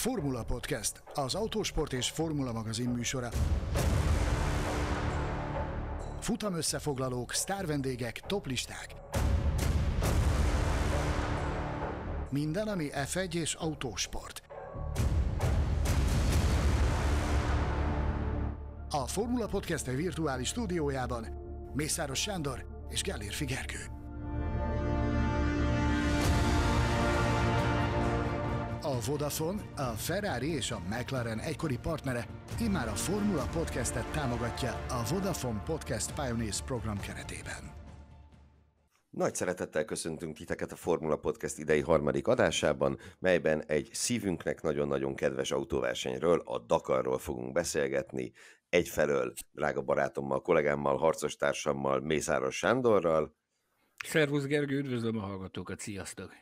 Formula Podcast, az autósport és formula magazin műsora. Futam összefoglalók, sztárvendégek, toplisták. Minden, ami F1 és autósport. A Formula Podcast virtuális stúdiójában Mészáros Sándor és Gellér Figerkő. A Vodafone, a Ferrari és a McLaren egykori partnere immár a Formula Podcastet támogatja a Vodafone Podcast Pioneers program keretében. Nagy szeretettel köszöntünk titeket a Formula Podcast idei harmadik adásában, melyben egy szívünknek nagyon-nagyon kedves autóversenyről, a Dakarról fogunk beszélgetni. Egyfelől drága barátommal, kollégámmal, harcostársammal, Mészáros Sándorral. Szervusz Gergő, üdvözlöm a hallgatókat, sziasztok!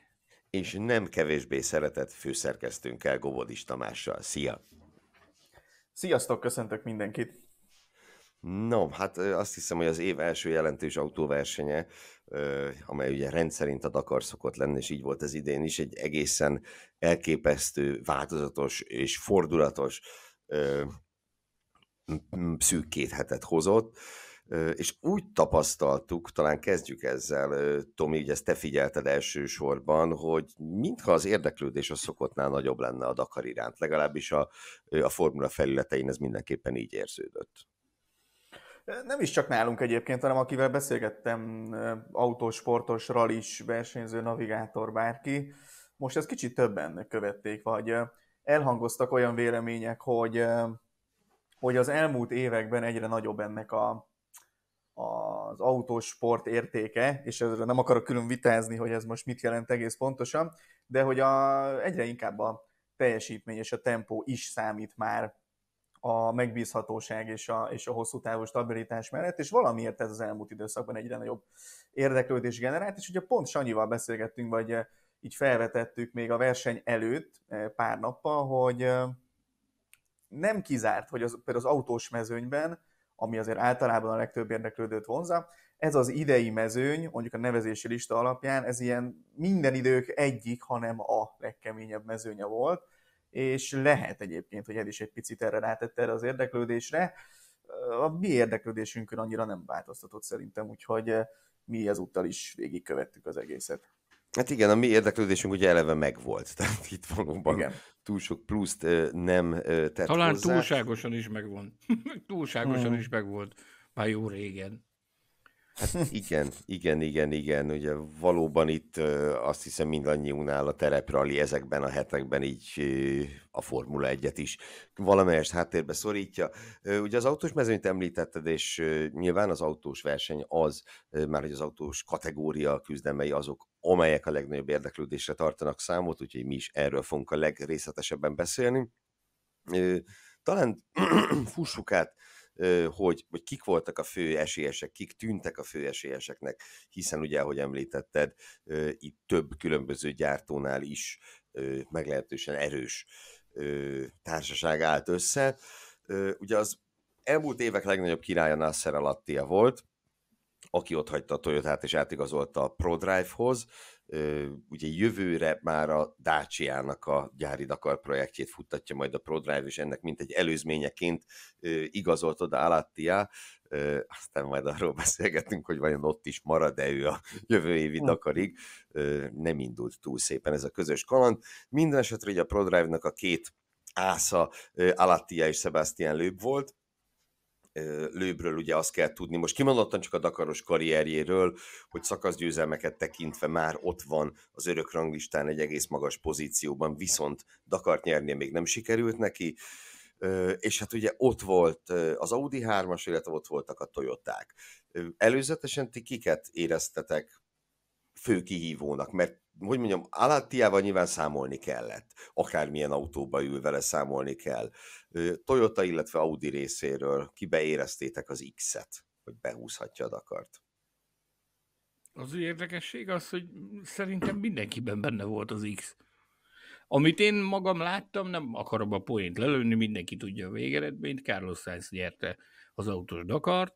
és nem kevésbé szeretett főszerkesztőnkkel, Gobodis Tamással. Szia! Sziasztok, köszöntök mindenkit! No, hát azt hiszem, hogy az év első jelentős autóversenye, amely ugye rendszerint a Dakar szokott lenni, és így volt az idén is, egy egészen elképesztő, változatos és fordulatos szűk két hetet hozott és úgy tapasztaltuk, talán kezdjük ezzel, Tomi, ugye ezt te figyelted elsősorban, hogy mintha az érdeklődés a szokottnál nagyobb lenne a Dakar iránt, legalábbis a, a formula felületein ez mindenképpen így érződött. Nem is csak nálunk egyébként, hanem akivel beszélgettem, autósportos, ralis, versenyző, navigátor, bárki, most ez kicsit többen követték, vagy elhangoztak olyan vélemények, hogy, hogy az elmúlt években egyre nagyobb ennek a, az autósport értéke, és ezzel nem akarok külön vitázni, hogy ez most mit jelent egész pontosan, de hogy a, egyre inkább a teljesítmény és a tempó is számít már a megbízhatóság és a, és a hosszú távú stabilitás mellett, és valamiért ez az elmúlt időszakban egyre nagyobb érdeklődés generált, és ugye pont Sanyival beszélgettünk, vagy eh, így felvetettük még a verseny előtt eh, pár nappal, hogy eh, nem kizárt, hogy az, például az autós mezőnyben ami azért általában a legtöbb érdeklődőt vonza. Ez az idei mezőny, mondjuk a nevezési lista alapján, ez ilyen minden idők egyik, hanem a legkeményebb mezőnye volt, és lehet egyébként, hogy ez is egy picit erre rátette erre az érdeklődésre. A mi érdeklődésünkön annyira nem változtatott szerintem, úgyhogy eh, mi ezúttal is végigkövettük az egészet. Hát igen, a mi érdeklődésünk ugye eleve megvolt, tehát itt valóban igen. túl sok pluszt nem tett Talán hozzá. túlságosan is megvan. túlságosan hmm. is megvolt már jó régen. Hát igen, igen, igen, igen. Ugye valóban itt azt hiszem mindannyiunknál a tereprali ezekben a hetekben így a Formula 1-et is valamelyest háttérbe szorítja. Ugye az autós mezőnyt említetted, és nyilván az autós verseny az, már hogy az autós kategória küzdemei azok, amelyek a legnagyobb érdeklődésre tartanak számot, úgyhogy mi is erről fogunk a legrészletesebben beszélni. Talán fussuk át, hogy, hogy kik voltak a fő esélyesek, kik tűntek a fő esélyeseknek, hiszen ugye, ahogy említetted, itt több különböző gyártónál is meglehetősen erős társaság állt össze. Ugye az elmúlt évek legnagyobb királya Nasser Alattia volt, aki ott hagyta a toyota és átigazolta a ProDrive-hoz. Ugye jövőre már a Dacia-nak a gyári Dakar projektjét futtatja majd a ProDrive, és ennek mint egy előzményeként igazolt oda Alattia, aztán majd arról beszélgetünk, hogy vajon ott is marad-e ő a jövő évi hm. Dakarig. Nem indult túl szépen ez a közös kaland. Minden esetre ugye a ProDrive-nak a két ásza Alattia és Sebastian Lőbb volt, lőbről ugye azt kell tudni, most kimondottan csak a Dakaros karrierjéről, hogy szakaszgyőzelmeket tekintve már ott van az örök ranglistán egy egész magas pozícióban, viszont Dakart nyernie még nem sikerült neki, és hát ugye ott volt az Audi 3-as, illetve ott voltak a Toyoták. Előzetesen ti kiket éreztetek fő kihívónak, mert hogy mondjam, Alattiával nyilván számolni kellett, akármilyen autóba ül vele számolni kell. Toyota, illetve Audi részéről kibeéreztétek az X-et, hogy behúzhatja a Dakart. Az ő érdekesség az, hogy szerintem mindenkiben benne volt az X. Amit én magam láttam, nem akarom a poént lelőni, mindenki tudja a végeredményt, Carlos Sainz nyerte az autós Dakart.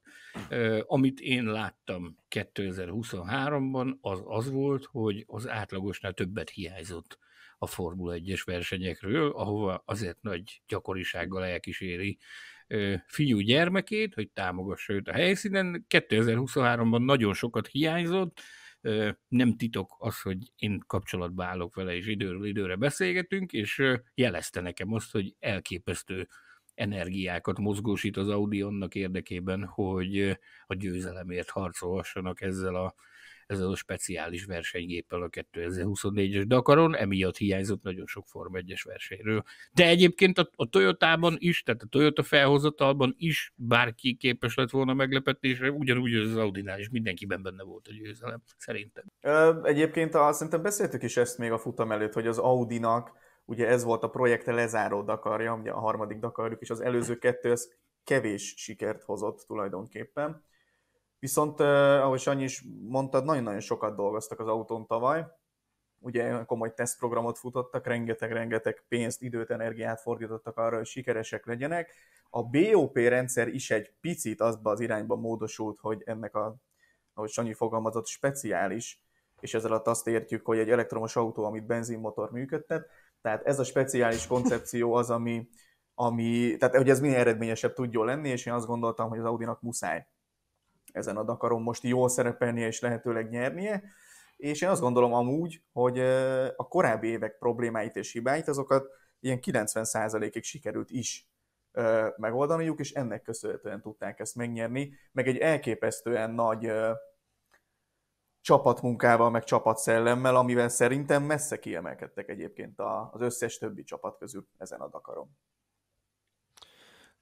Amit én láttam 2023-ban, az az volt, hogy az átlagosnál többet hiányzott a Formula 1-es versenyekről, ahova azért nagy gyakorisággal elkíséri fiú gyermekét, hogy támogassa őt a helyszínen. 2023-ban nagyon sokat hiányzott, nem titok az, hogy én kapcsolatba állok vele, és időről időre beszélgetünk, és jelezte nekem azt, hogy elképesztő energiákat mozgósít az Audi annak érdekében, hogy a győzelemért harcolhassanak ezzel a, ezzel a speciális versenygéppel a 2024-es Dakaron, emiatt hiányzott nagyon sok Form 1-es versenyről. De egyébként a, a Toyota-ban is, tehát a Toyota felhozatalban is bárki képes lett volna meglepetésre, ugyanúgy az Audinál is mindenkiben benne volt a győzelem, szerintem. Ö, egyébként a, szerintem beszéltük is ezt még a futam előtt, hogy az Audinak ugye ez volt a projekte lezáró Dakarja, ugye a harmadik Dakarjuk, és az előző kettő ez kevés sikert hozott tulajdonképpen. Viszont, ahogy Sanyi is mondtad, nagyon-nagyon sokat dolgoztak az autón tavaly, ugye komoly tesztprogramot futottak, rengeteg-rengeteg pénzt, időt, energiát fordítottak arra, hogy sikeresek legyenek. A BOP rendszer is egy picit azba az irányba módosult, hogy ennek a, ahogy Sanyi fogalmazott, speciális, és ezzel azt értjük, hogy egy elektromos autó, amit benzinmotor működtet, tehát ez a speciális koncepció az, ami, ami tehát hogy ez minél eredményesebb tudjon lenni, és én azt gondoltam, hogy az Audinak muszáj ezen a Dakaron most jól szerepelnie és lehetőleg nyernie, és én azt gondolom amúgy, hogy a korábbi évek problémáit és hibáit, azokat ilyen 90%-ig sikerült is megoldaniuk, és ennek köszönhetően tudták ezt megnyerni, meg egy elképesztően nagy csapatmunkával, meg csapatszellemmel, amivel szerintem messze kiemelkedtek egyébként az összes többi csapat közül ezen a Dakaron.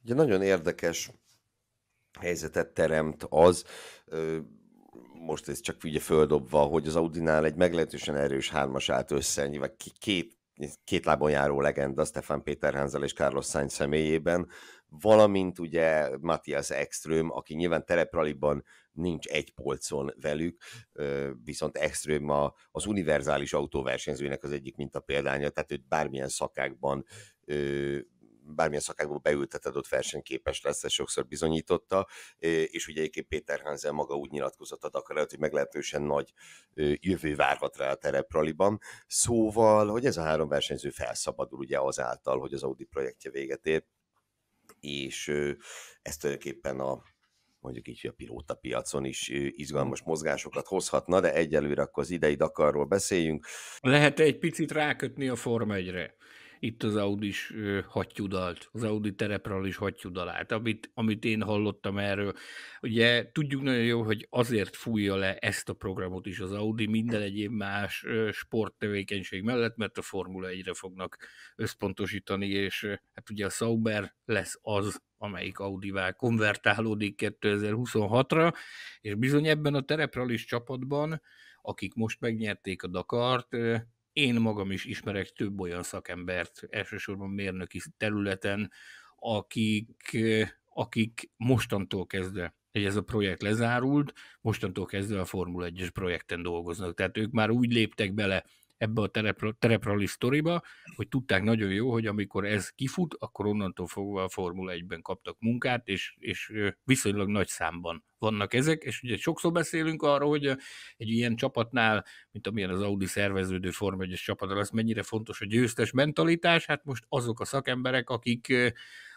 Ugye nagyon érdekes helyzetet teremt az, most ez csak ugye földobva, hogy az Audinál egy meglehetősen erős hármas állt össze, nyilván két, két lábon járó legenda, Stefan Péter Hansel és Carlos Sainz személyében, valamint ugye Matthias Ekström, aki nyilván terepraliban nincs egy polcon velük, viszont Extrém a, az univerzális autóversenyzőnek az egyik minta példánya, tehát őt bármilyen szakákban bármilyen szakákba beültetett, ott versenyképes lesz, ez sokszor bizonyította, és ugye egyébként Péter Hansen maga úgy nyilatkozott a Dakar előtt, hogy meglehetősen nagy jövő várhat rá a terepraliban. Szóval, hogy ez a három versenyző felszabadul ugye azáltal, hogy az Audi projektje véget ér, és ez tulajdonképpen a, mondjuk így, hogy a pilóta piacon is izgalmas mozgásokat hozhatna, de egyelőre akkor az idei Dakarról beszéljünk. lehet egy picit rákötni a Forma 1-re? itt az Audi Audis hattyúdalt, az Audi terepről is hattyúdalát, amit, amit én hallottam erről. Ugye tudjuk nagyon jó, hogy azért fújja le ezt a programot is az Audi minden egyéb más sporttevékenység mellett, mert a Formula 1-re fognak összpontosítani, és hát ugye a Sauber lesz az, amelyik Audival konvertálódik 2026-ra, és bizony ebben a terepről is csapatban, akik most megnyerték a Dakart, én magam is ismerek több olyan szakembert, elsősorban mérnöki területen, akik, akik mostantól kezdve hogy ez a projekt lezárult, mostantól kezdve a Formula 1-es projekten dolgoznak. Tehát ők már úgy léptek bele ebbe a terepro, sztoriba, hogy tudták nagyon jó, hogy amikor ez kifut, akkor onnantól fogva a Formula 1-ben kaptak munkát, és, és viszonylag nagy számban vannak ezek, és ugye sokszor beszélünk arról, hogy egy ilyen csapatnál, mint amilyen az Audi szerveződő Formula 1 csapatnál, az mennyire fontos a győztes mentalitás, hát most azok a szakemberek, akik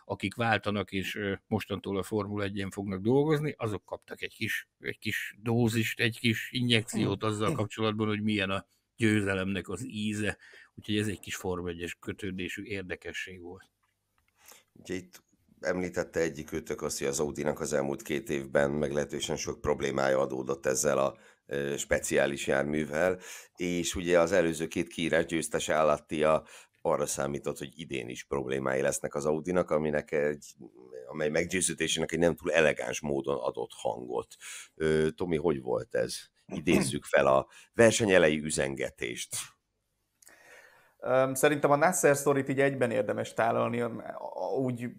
akik váltanak, és mostantól a Formula 1 fognak dolgozni, azok kaptak egy kis, egy kis dózist, egy kis injekciót azzal kapcsolatban, hogy milyen a győzelemnek az íze, úgyhogy ez egy kis formegyes kötődésű érdekesség volt. Ugye itt említette egyik őtök azt, hogy az Audinak az elmúlt két évben meglehetősen sok problémája adódott ezzel a speciális járművel, és ugye az előző két kiírás győztes állattia arra számított, hogy idén is problémái lesznek az Audinak, aminek egy, amely meggyőződésének egy nem túl elegáns módon adott hangot. Tomi, hogy volt ez? idézzük fel a versenyelei üzengetést. Szerintem a Nasser sztorit így egyben érdemes tálalni, úgy,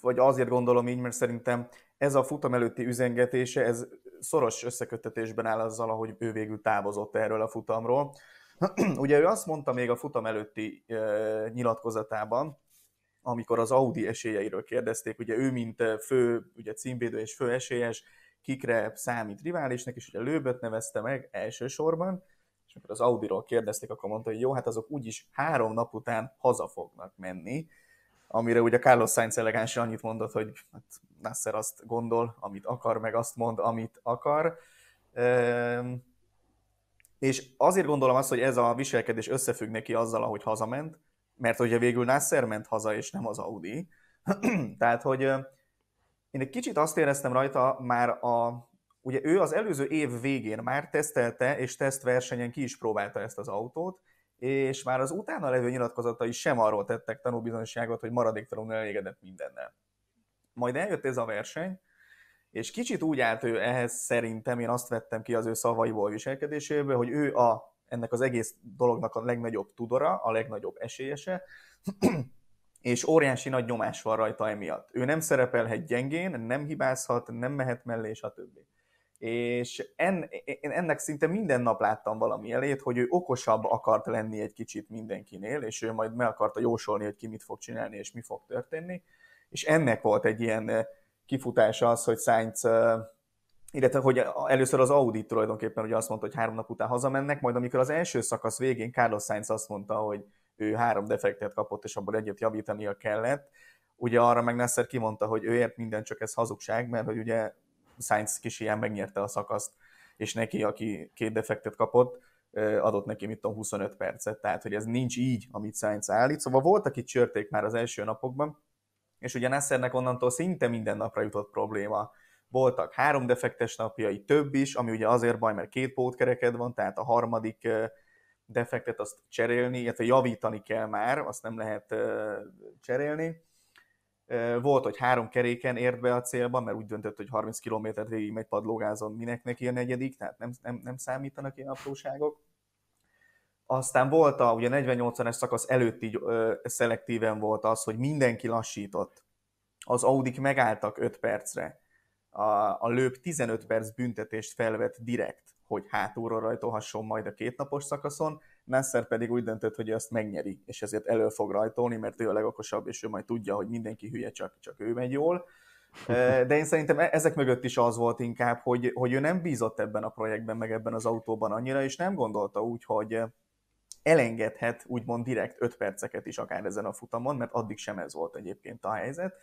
vagy azért gondolom így, mert szerintem ez a futam előtti üzengetése, ez szoros összeköttetésben áll azzal, ahogy ő végül távozott erről a futamról. Ugye ő azt mondta még a futam előtti nyilatkozatában, amikor az Audi esélyeiről kérdezték, ugye ő mint fő ugye címvédő és fő esélyes, kikre számít riválisnak, és ugye Lőböt nevezte meg elsősorban, és amikor az Audi-ról kérdezték, akkor mondta, hogy jó, hát azok úgyis három nap után haza fognak menni, amire ugye Carlos Sainz elegánsan annyit mondott, hogy hát Nasser azt gondol, amit akar, meg azt mond, amit akar. Ehm, és azért gondolom azt, hogy ez a viselkedés összefügg neki azzal, ahogy hazament, mert ugye végül Nasser ment haza, és nem az Audi. Tehát, hogy én egy kicsit azt éreztem rajta már a, ugye ő az előző év végén már tesztelte és tesztversenyen ki is próbálta ezt az autót, és már az utána levő nyilatkozatai sem arról tettek tanúbizonyságot, hogy maradéktalanul elégedett mindennel. Majd eljött ez a verseny, és kicsit úgy állt ő ehhez szerintem, én azt vettem ki az ő szavaiból viselkedéséből, hogy ő a, ennek az egész dolognak a legnagyobb tudora, a legnagyobb esélyese, és óriási nagy nyomás van rajta emiatt. Ő nem szerepelhet gyengén, nem hibázhat, nem mehet mellé, stb. És en, én ennek szinte minden nap láttam valami elét, hogy ő okosabb akart lenni egy kicsit mindenkinél, és ő majd meg akarta jósolni, hogy ki mit fog csinálni, és mi fog történni. És ennek volt egy ilyen eh, kifutása az, hogy Sainz eh, illetve hogy először az Audi tulajdonképpen ugye azt mondta, hogy három nap után hazamennek, majd amikor az első szakasz végén Carlos Sainz azt mondta, hogy ő három defektet kapott, és abból egyet javítania kellett. Ugye arra meg Nasser kimondta, hogy ő ért minden, csak ez hazugság, mert hogy ugye Sainz kis ilyen megnyerte a szakaszt, és neki, aki két defektet kapott, adott neki, mit tudom, 25 percet. Tehát, hogy ez nincs így, amit Sainz állít. Szóval voltak itt csörték már az első napokban, és ugye Nassernek onnantól szinte minden napra jutott probléma. Voltak három defektes napjai, több is, ami ugye azért baj, mert két pótkereked van, tehát a harmadik defektet azt cserélni, illetve javítani kell már, azt nem lehet cserélni. Volt, hogy három keréken ért be a célba, mert úgy döntött, hogy 30 kilométert végig megy padlógázon, minek neki a negyedik, tehát nem, nem, nem számítanak ilyen apróságok. Aztán volt a ugye 48-es szakasz előtti ö, szelektíven volt az, hogy mindenki lassított. Az Audik megálltak 5 percre a, a lőp 15 perc büntetést felvett direkt, hogy hátulról rajtolhasson majd a kétnapos szakaszon, Nasser pedig úgy döntött, hogy azt megnyeri, és ezért elő fog rajtolni, mert ő a legokosabb, és ő majd tudja, hogy mindenki hülye, csak, csak ő megy jól. De én szerintem e-, ezek mögött is az volt inkább, hogy, hogy ő nem bízott ebben a projektben, meg ebben az autóban annyira, és nem gondolta úgy, hogy elengedhet úgymond direkt 5 perceket is akár ezen a futamon, mert addig sem ez volt egyébként a helyzet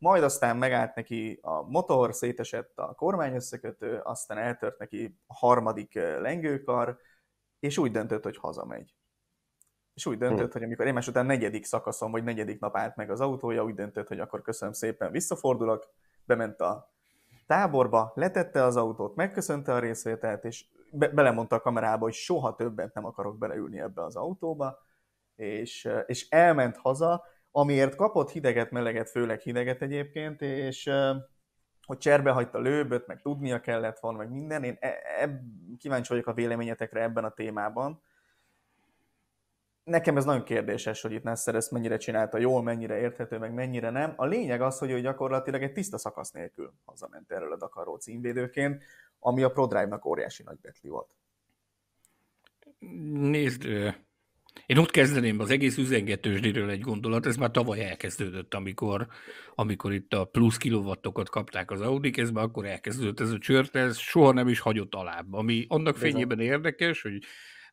majd aztán megállt neki a motor, szétesett a kormány összekötő, aztán eltört neki a harmadik lengőkar, és úgy döntött, hogy hazamegy. És úgy döntött, hmm. hogy amikor egymás után negyedik szakaszon, vagy negyedik nap állt meg az autója, úgy döntött, hogy akkor köszönöm szépen, visszafordulok, bement a táborba, letette az autót, megköszönte a részvételt, és be- belemondta a kamerába, hogy soha többet nem akarok beleülni ebbe az autóba, és, és elment haza, amiért kapott hideget, meleget, főleg hideget egyébként, és hogy cserbe hagyta lőböt, meg tudnia kellett volna, meg minden. Én e- e- kíváncsi vagyok a véleményetekre ebben a témában. Nekem ez nagyon kérdéses, hogy itt Nasser ezt mennyire csinálta jól, mennyire érthető, meg mennyire nem. A lényeg az, hogy ő gyakorlatilag egy tiszta szakasz nélkül hazament erről a Dakaró címvédőként, ami a ProDrive-nak óriási nagy betli volt. Nézd, én ott kezdeném az egész üzengetősdéről egy gondolat, ez már tavaly elkezdődött, amikor, amikor itt a plusz kilovattokat kapták az Audi, ez már akkor elkezdődött ez a csört, ez soha nem is hagyott alább. Ami annak fényében érdekes, hogy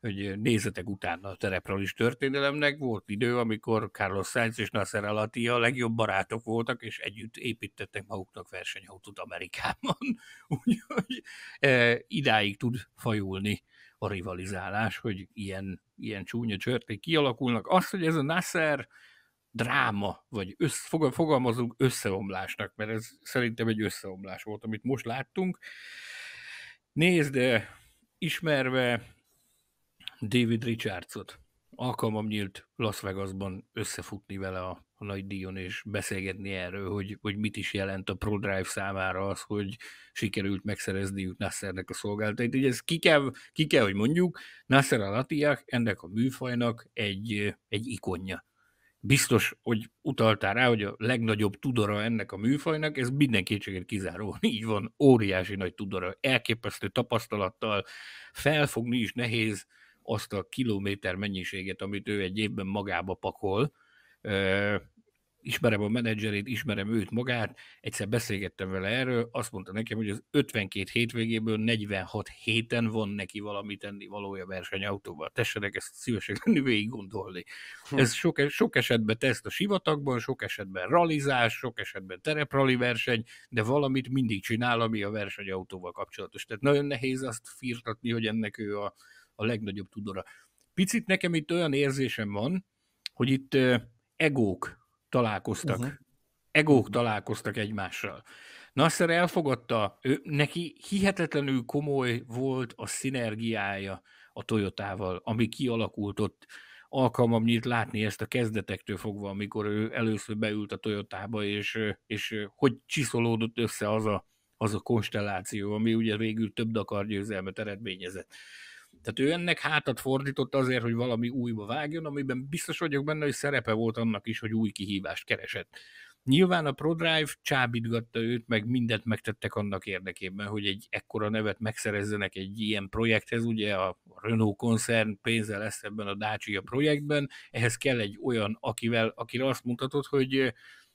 hogy nézetek utána a is történelemnek, volt idő, amikor Carlos Sainz és Nasser Alati a legjobb barátok voltak, és együtt építettek maguknak versenyautót Amerikában. Úgyhogy e, idáig tud fajulni a rivalizálás, hogy ilyen, ilyen csúnya csörték kialakulnak. Azt, hogy ez a Nasser dráma, vagy össz, fogalmazunk összeomlásnak, mert ez szerintem egy összeomlás volt, amit most láttunk. Nézd, eh, ismerve David Richardsot, alkalmam nyílt Las Vegasban összefutni vele a a nagy díjon, és beszélgetni erről, hogy, hogy mit is jelent a ProDrive számára az, hogy sikerült megszerezni Nassernek a szolgáltatait. Ugye ez ki kell, ki kell, hogy mondjuk, Nasser a al ennek a műfajnak egy, egy ikonja. Biztos, hogy utaltál rá, hogy a legnagyobb tudora ennek a műfajnak, ez minden kétséget kizáróan így van, óriási nagy tudora, elképesztő tapasztalattal, felfogni is nehéz azt a kilométer mennyiséget, amit ő egy évben magába pakol, ismerem a menedzserét, ismerem őt magát, egyszer beszélgettem vele erről, azt mondta nekem, hogy az 52 hétvégéből 46 héten van neki valami tenni valója versenyautóval. Tessenek ezt szívesen lenni végig gondolni. Hm. Ez sok, sok esetben teszt a sivatagban, sok esetben ralizás, sok esetben tereprali verseny, de valamit mindig csinál, ami a versenyautóval kapcsolatos. Tehát nagyon nehéz azt firtatni, hogy ennek ő a, a legnagyobb tudora. Picit nekem itt olyan érzésem van, hogy itt egók találkoztak. Uh-huh. Egók uh-huh. találkoztak egymással. Nasser elfogadta, ő, neki hihetetlenül komoly volt a szinergiája a Toyotával, ami kialakult ott. Alkalmam nyílt látni ezt a kezdetektől fogva, amikor ő először beült a Toyotába, és, és hogy csiszolódott össze az a, az a konstelláció, ami ugye végül több Dakar győzelmet eredményezett. Tehát ő ennek hátat fordított azért, hogy valami újba vágjon, amiben biztos vagyok benne, hogy szerepe volt annak is, hogy új kihívást keresett. Nyilván a ProDrive csábítgatta őt, meg mindent megtettek annak érdekében, hogy egy ekkora nevet megszerezzenek egy ilyen projekthez, ugye a Renault koncern pénze lesz ebben a Dacia projektben, ehhez kell egy olyan, akivel, akire azt mutatod, hogy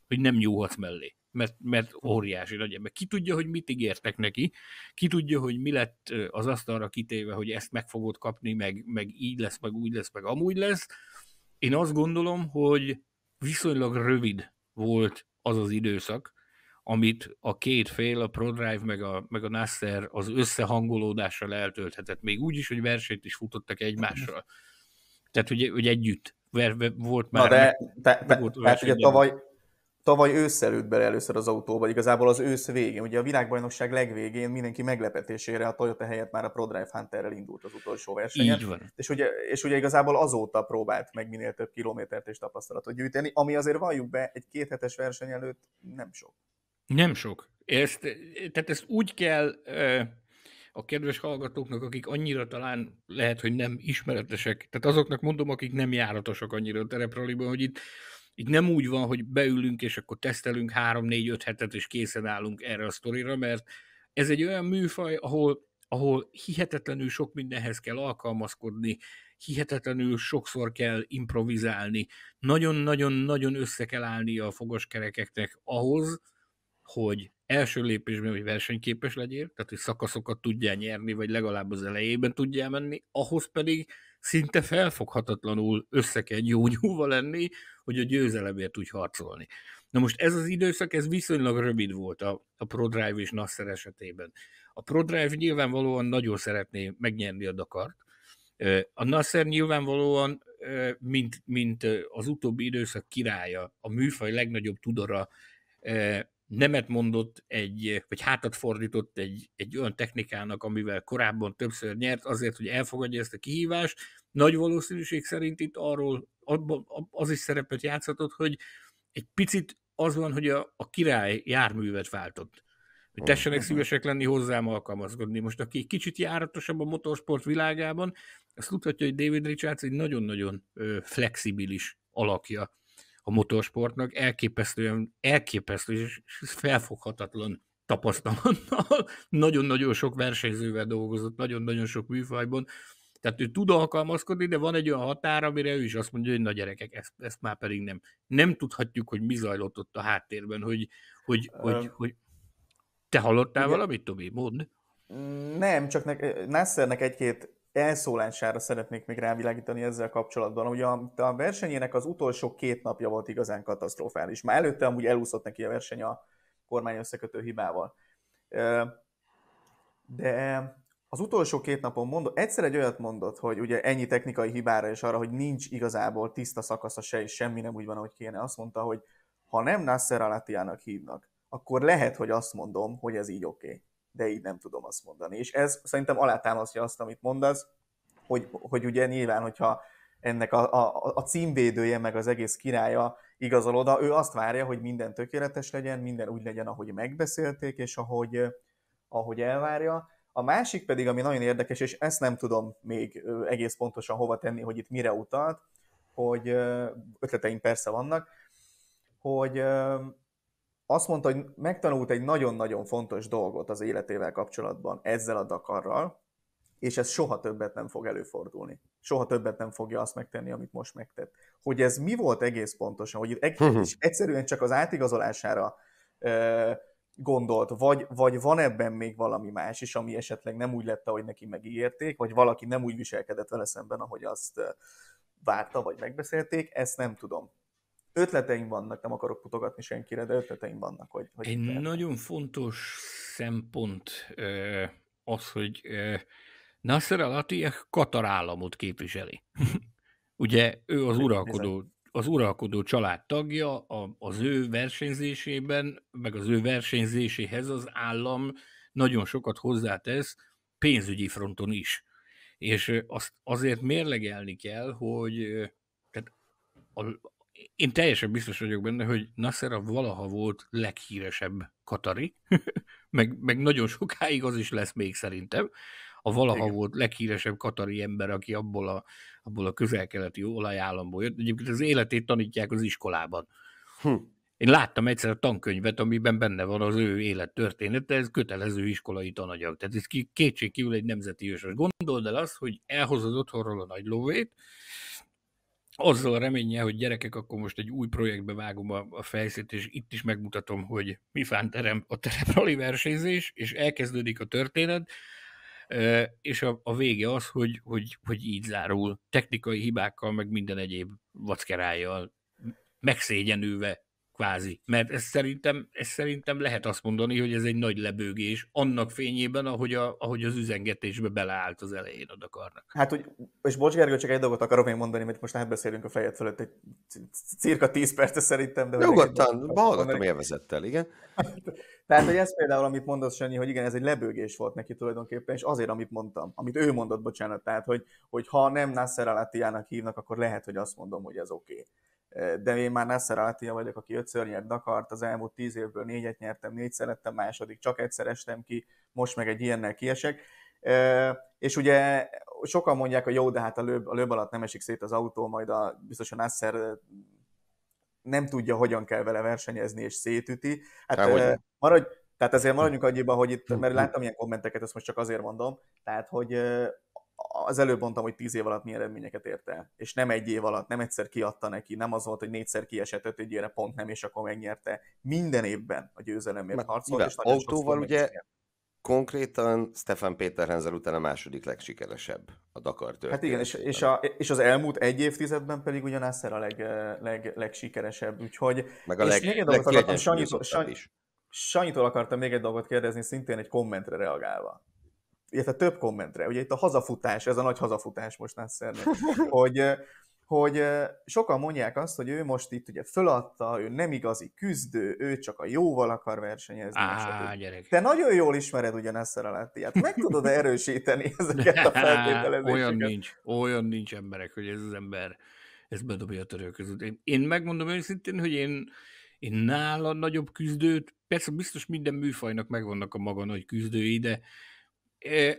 hogy nem nyúlhat mellé, mert, mert hm. óriási nagy ember. Ki tudja, hogy mit ígértek neki, ki tudja, hogy mi lett az asztalra kitéve, hogy ezt meg fogod kapni, meg, meg így lesz, meg úgy lesz, meg amúgy lesz. Én azt gondolom, hogy viszonylag rövid volt az az időszak, amit a két fél, a ProDrive meg a, meg a Nasser az összehangolódással eltölthetett. Még úgy is, hogy versenyt is futottak egymással. Tehát, hogy, hogy együtt. Ver, ver, volt már... Na de, meg, te, te, volt tehát ugye tavaly, tavaly ősszel ült bele először az autóba, igazából az ősz végén. Ugye a világbajnokság legvégén mindenki meglepetésére a Toyota helyett már a ProDrive Hunterrel indult az utolsó versenyen. Így van. És ugye, és ugye igazából azóta próbált meg minél több kilométert és tapasztalatot gyűjteni, ami azért valljuk be, egy kéthetes verseny előtt nem sok. Nem sok. Ezt, tehát ezt úgy kell a kedves hallgatóknak, akik annyira talán lehet, hogy nem ismeretesek, tehát azoknak mondom, akik nem járatosak annyira a terepraliban, hogy itt itt nem úgy van, hogy beülünk, és akkor tesztelünk 3-4-5 hetet, és készen állunk erre a sztorira, mert ez egy olyan műfaj, ahol, ahol hihetetlenül sok mindenhez kell alkalmazkodni, hihetetlenül sokszor kell improvizálni, nagyon-nagyon-nagyon össze kell állni a fogaskerekeknek ahhoz, hogy első lépésben, hogy versenyképes legyél, tehát hogy szakaszokat tudjál nyerni, vagy legalább az elejében tudjál menni, ahhoz pedig szinte felfoghatatlanul össze kell gyógyulva lenni, hogy a győzelemért tudj harcolni. Na most ez az időszak, ez viszonylag rövid volt a, a ProDrive és Nasser esetében. A ProDrive nyilvánvalóan nagyon szeretné megnyerni a Dakart. A Nasser nyilvánvalóan, mint, mint az utóbbi időszak királya, a műfaj legnagyobb tudora, nemet mondott egy, vagy hátat fordított egy, egy olyan technikának, amivel korábban többször nyert, azért, hogy elfogadja ezt a kihívást. Nagy valószínűség szerint itt arról az is szerepet játszhatott, hogy egy picit az van, hogy a, a király járművet váltott. Hogy tessenek szívesek lenni hozzám alkalmazkodni. Most aki egy kicsit járatosabb a motorsport világában, azt tudhatja, hogy David Richards egy nagyon-nagyon flexibilis alakja a motorsportnak elképesztően, elképesztő és felfoghatatlan tapasztalattal, nagyon-nagyon sok versenyzővel dolgozott, nagyon-nagyon sok műfajban, tehát ő tud alkalmazkodni, de van egy olyan határ, amire ő is azt mondja, hogy na gyerekek, ezt, ezt már pedig nem. Nem tudhatjuk, hogy mi zajlott ott a háttérben, hogy, hogy, um, hogy, hogy... te hallottál igen. valamit, Tobi? Mondd. Nem, csak ne, Nassernek egy-két elszólására szeretnék még rávilágítani ezzel kapcsolatban. Ugye a, a versenyének az utolsó két napja volt igazán katasztrofális. Már előtte amúgy elúszott neki a verseny a kormány összekötő hibával. De az utolsó két napon mondott, egyszer egy olyat mondott, hogy ugye ennyi technikai hibára és arra, hogy nincs igazából tiszta szakasza se, és semmi nem úgy van, ahogy kéne. Azt mondta, hogy ha nem Nasser Alatiának hívnak, akkor lehet, hogy azt mondom, hogy ez így oké. Okay de így nem tudom azt mondani. És ez szerintem alátámasztja azt, amit mondasz, hogy, hogy ugye nyilván, hogyha ennek a, a, a címvédője, meg az egész királya igazol oda, ő azt várja, hogy minden tökéletes legyen, minden úgy legyen, ahogy megbeszélték, és ahogy, ahogy elvárja. A másik pedig, ami nagyon érdekes, és ezt nem tudom még egész pontosan hova tenni, hogy itt mire utalt, hogy ötleteim persze vannak, hogy azt mondta, hogy megtanult egy nagyon-nagyon fontos dolgot az életével kapcsolatban ezzel a Dakarral, és ez soha többet nem fog előfordulni. Soha többet nem fogja azt megtenni, amit most megtett. Hogy ez mi volt egész pontosan, hogy és egyszerűen csak az átigazolására ö, gondolt, vagy, vagy van ebben még valami más is, ami esetleg nem úgy lett, ahogy neki megígérték, vagy valaki nem úgy viselkedett vele szemben, ahogy azt várta, vagy megbeszélték, ezt nem tudom ötleteim vannak, nem akarok putogatni senkire, de ötleteim vannak. Hogy, hogy Egy lehet. nagyon fontos szempont az, hogy Nasser al Katar államot képviseli. Ugye ő az uralkodó, az uralkodó család tagja, a, az ő versenyzésében, meg az ő versenyzéséhez az állam nagyon sokat hozzátesz pénzügyi fronton is. És azt azért mérlegelni kell, hogy tehát a, én teljesen biztos vagyok benne, hogy Nasser a valaha volt leghíresebb katari, meg, meg nagyon sokáig az is lesz még szerintem, a valaha Igen. volt leghíresebb katari ember, aki abból a, abból a közel-keleti olajállamból jött. Egyébként az életét tanítják az iskolában. Hm. Én láttam egyszer a tankönyvet, amiben benne van az ő élettörténete, ez kötelező iskolai tananyag. Tehát ez kétségkívül egy nemzeti ősös. Gondold el azt, hogy elhozod otthonról a nagy lóvét, azzal a reménye, hogy gyerekek, akkor most egy új projektbe vágom a, a fejszét, és itt is megmutatom, hogy mi fán terem a tereprali versenyzés, és elkezdődik a történet, és a, a vége az, hogy, hogy, hogy így zárul, technikai hibákkal, meg minden egyéb vackerájjal, megszégyenülve kvázi. Mert ez szerintem, ez szerintem lehet azt mondani, hogy ez egy nagy lebőgés, annak fényében, ahogy, a, ahogy az üzengetésbe beleállt az elején a Dakarnak. Hát, hogy, és bocs, Gergő, csak egy dolgot akarom én mondani, mert most nem beszélünk a fejed fölött egy cirka 10 perc szerintem. De Nyugodtan, hallgatom élvezettel, igen. Tehát, hogy ez például, amit mondasz, Sanyi, hogy igen, ez egy lebőgés volt neki tulajdonképpen, és azért, amit mondtam, amit ő mondott, bocsánat, tehát, hogy, hogy ha nem Nasser Alatiának hívnak, akkor lehet, hogy azt mondom, hogy ez oké. Okay de én már Nasser Alatia vagyok, aki ötször nyert Dakart, az elmúlt tíz évből négyet nyertem, négy szerettem második, csak egyszer estem ki, most meg egy ilyennel kiesek. És ugye sokan mondják, hogy jó, de hát a löb a löb alatt nem esik szét az autó, majd a, biztos a Nasser nem tudja, hogyan kell vele versenyezni, és szétüti. Hát eh, maradj, tehát ezért maradjunk annyiban, hogy itt, mert hm. láttam ilyen kommenteket, ezt most csak azért mondom, tehát hogy az előbb mondtam, hogy tíz év alatt milyen eredményeket ért el, és nem egy év alatt, nem egyszer kiadta neki, nem az volt, hogy négyszer kiesett öt ügyére, pont nem, és akkor megnyerte. Minden évben a győzelemért harcolt. és Autóval ugye konkrétan Stefan Péter Henzel után a második legsikeresebb a Dakar történet. Hát igen, és, és, a, és az elmúlt egy évtizedben pedig ugyanászer a leg, leg, legsikeresebb, úgyhogy... Meg a és leg, még egy dolgot akartam, Sanyitól, Sanyi, Sanyitól akartam még egy dolgot kérdezni, szintén egy kommentre reagálva illetve több kommentre, ugye itt a hazafutás, ez a nagy hazafutás most Nassernek, hogy, hogy sokan mondják azt, hogy ő most itt ugye föladta, ő nem igazi küzdő, ő csak a jóval akar versenyezni. Á, gyerek. Te nagyon jól ismered ugye ezt a hát meg tudod erősíteni ezeket a feltételezéseket? olyan nincs, olyan nincs emberek, hogy ez az ember ez bedobja a török között. Én, én megmondom őszintén, hogy én, én nála nagyobb küzdőt, persze biztos minden műfajnak megvannak a maga nagy küzdői, de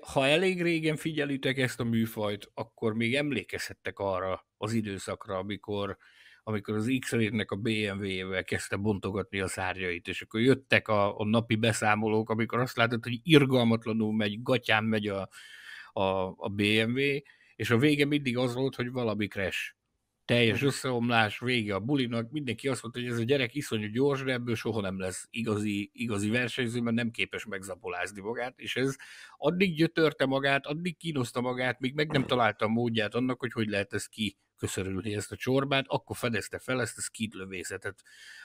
ha elég régen figyelitek ezt a műfajt, akkor még emlékezhettek arra az időszakra, amikor, amikor az x nek a BMW-vel kezdte bontogatni a szárjait, és akkor jöttek a, a napi beszámolók, amikor azt látod, hogy irgalmatlanul megy, gatyán megy a, a, a BMW, és a vége mindig az volt, hogy valami crash teljes hm. összeomlás, vége a bulinak, mindenki azt mondta, hogy ez a gyerek iszonyú gyors, de ebből soha nem lesz igazi, igazi versenyző, mert nem képes megzapolázni magát, és ez addig gyötörte magát, addig kínoszta magát, még meg nem hm. találta a módját annak, hogy hogy lehet ezt ki köszörülni ezt a csorbát, akkor fedezte fel ezt a skidlövészetet,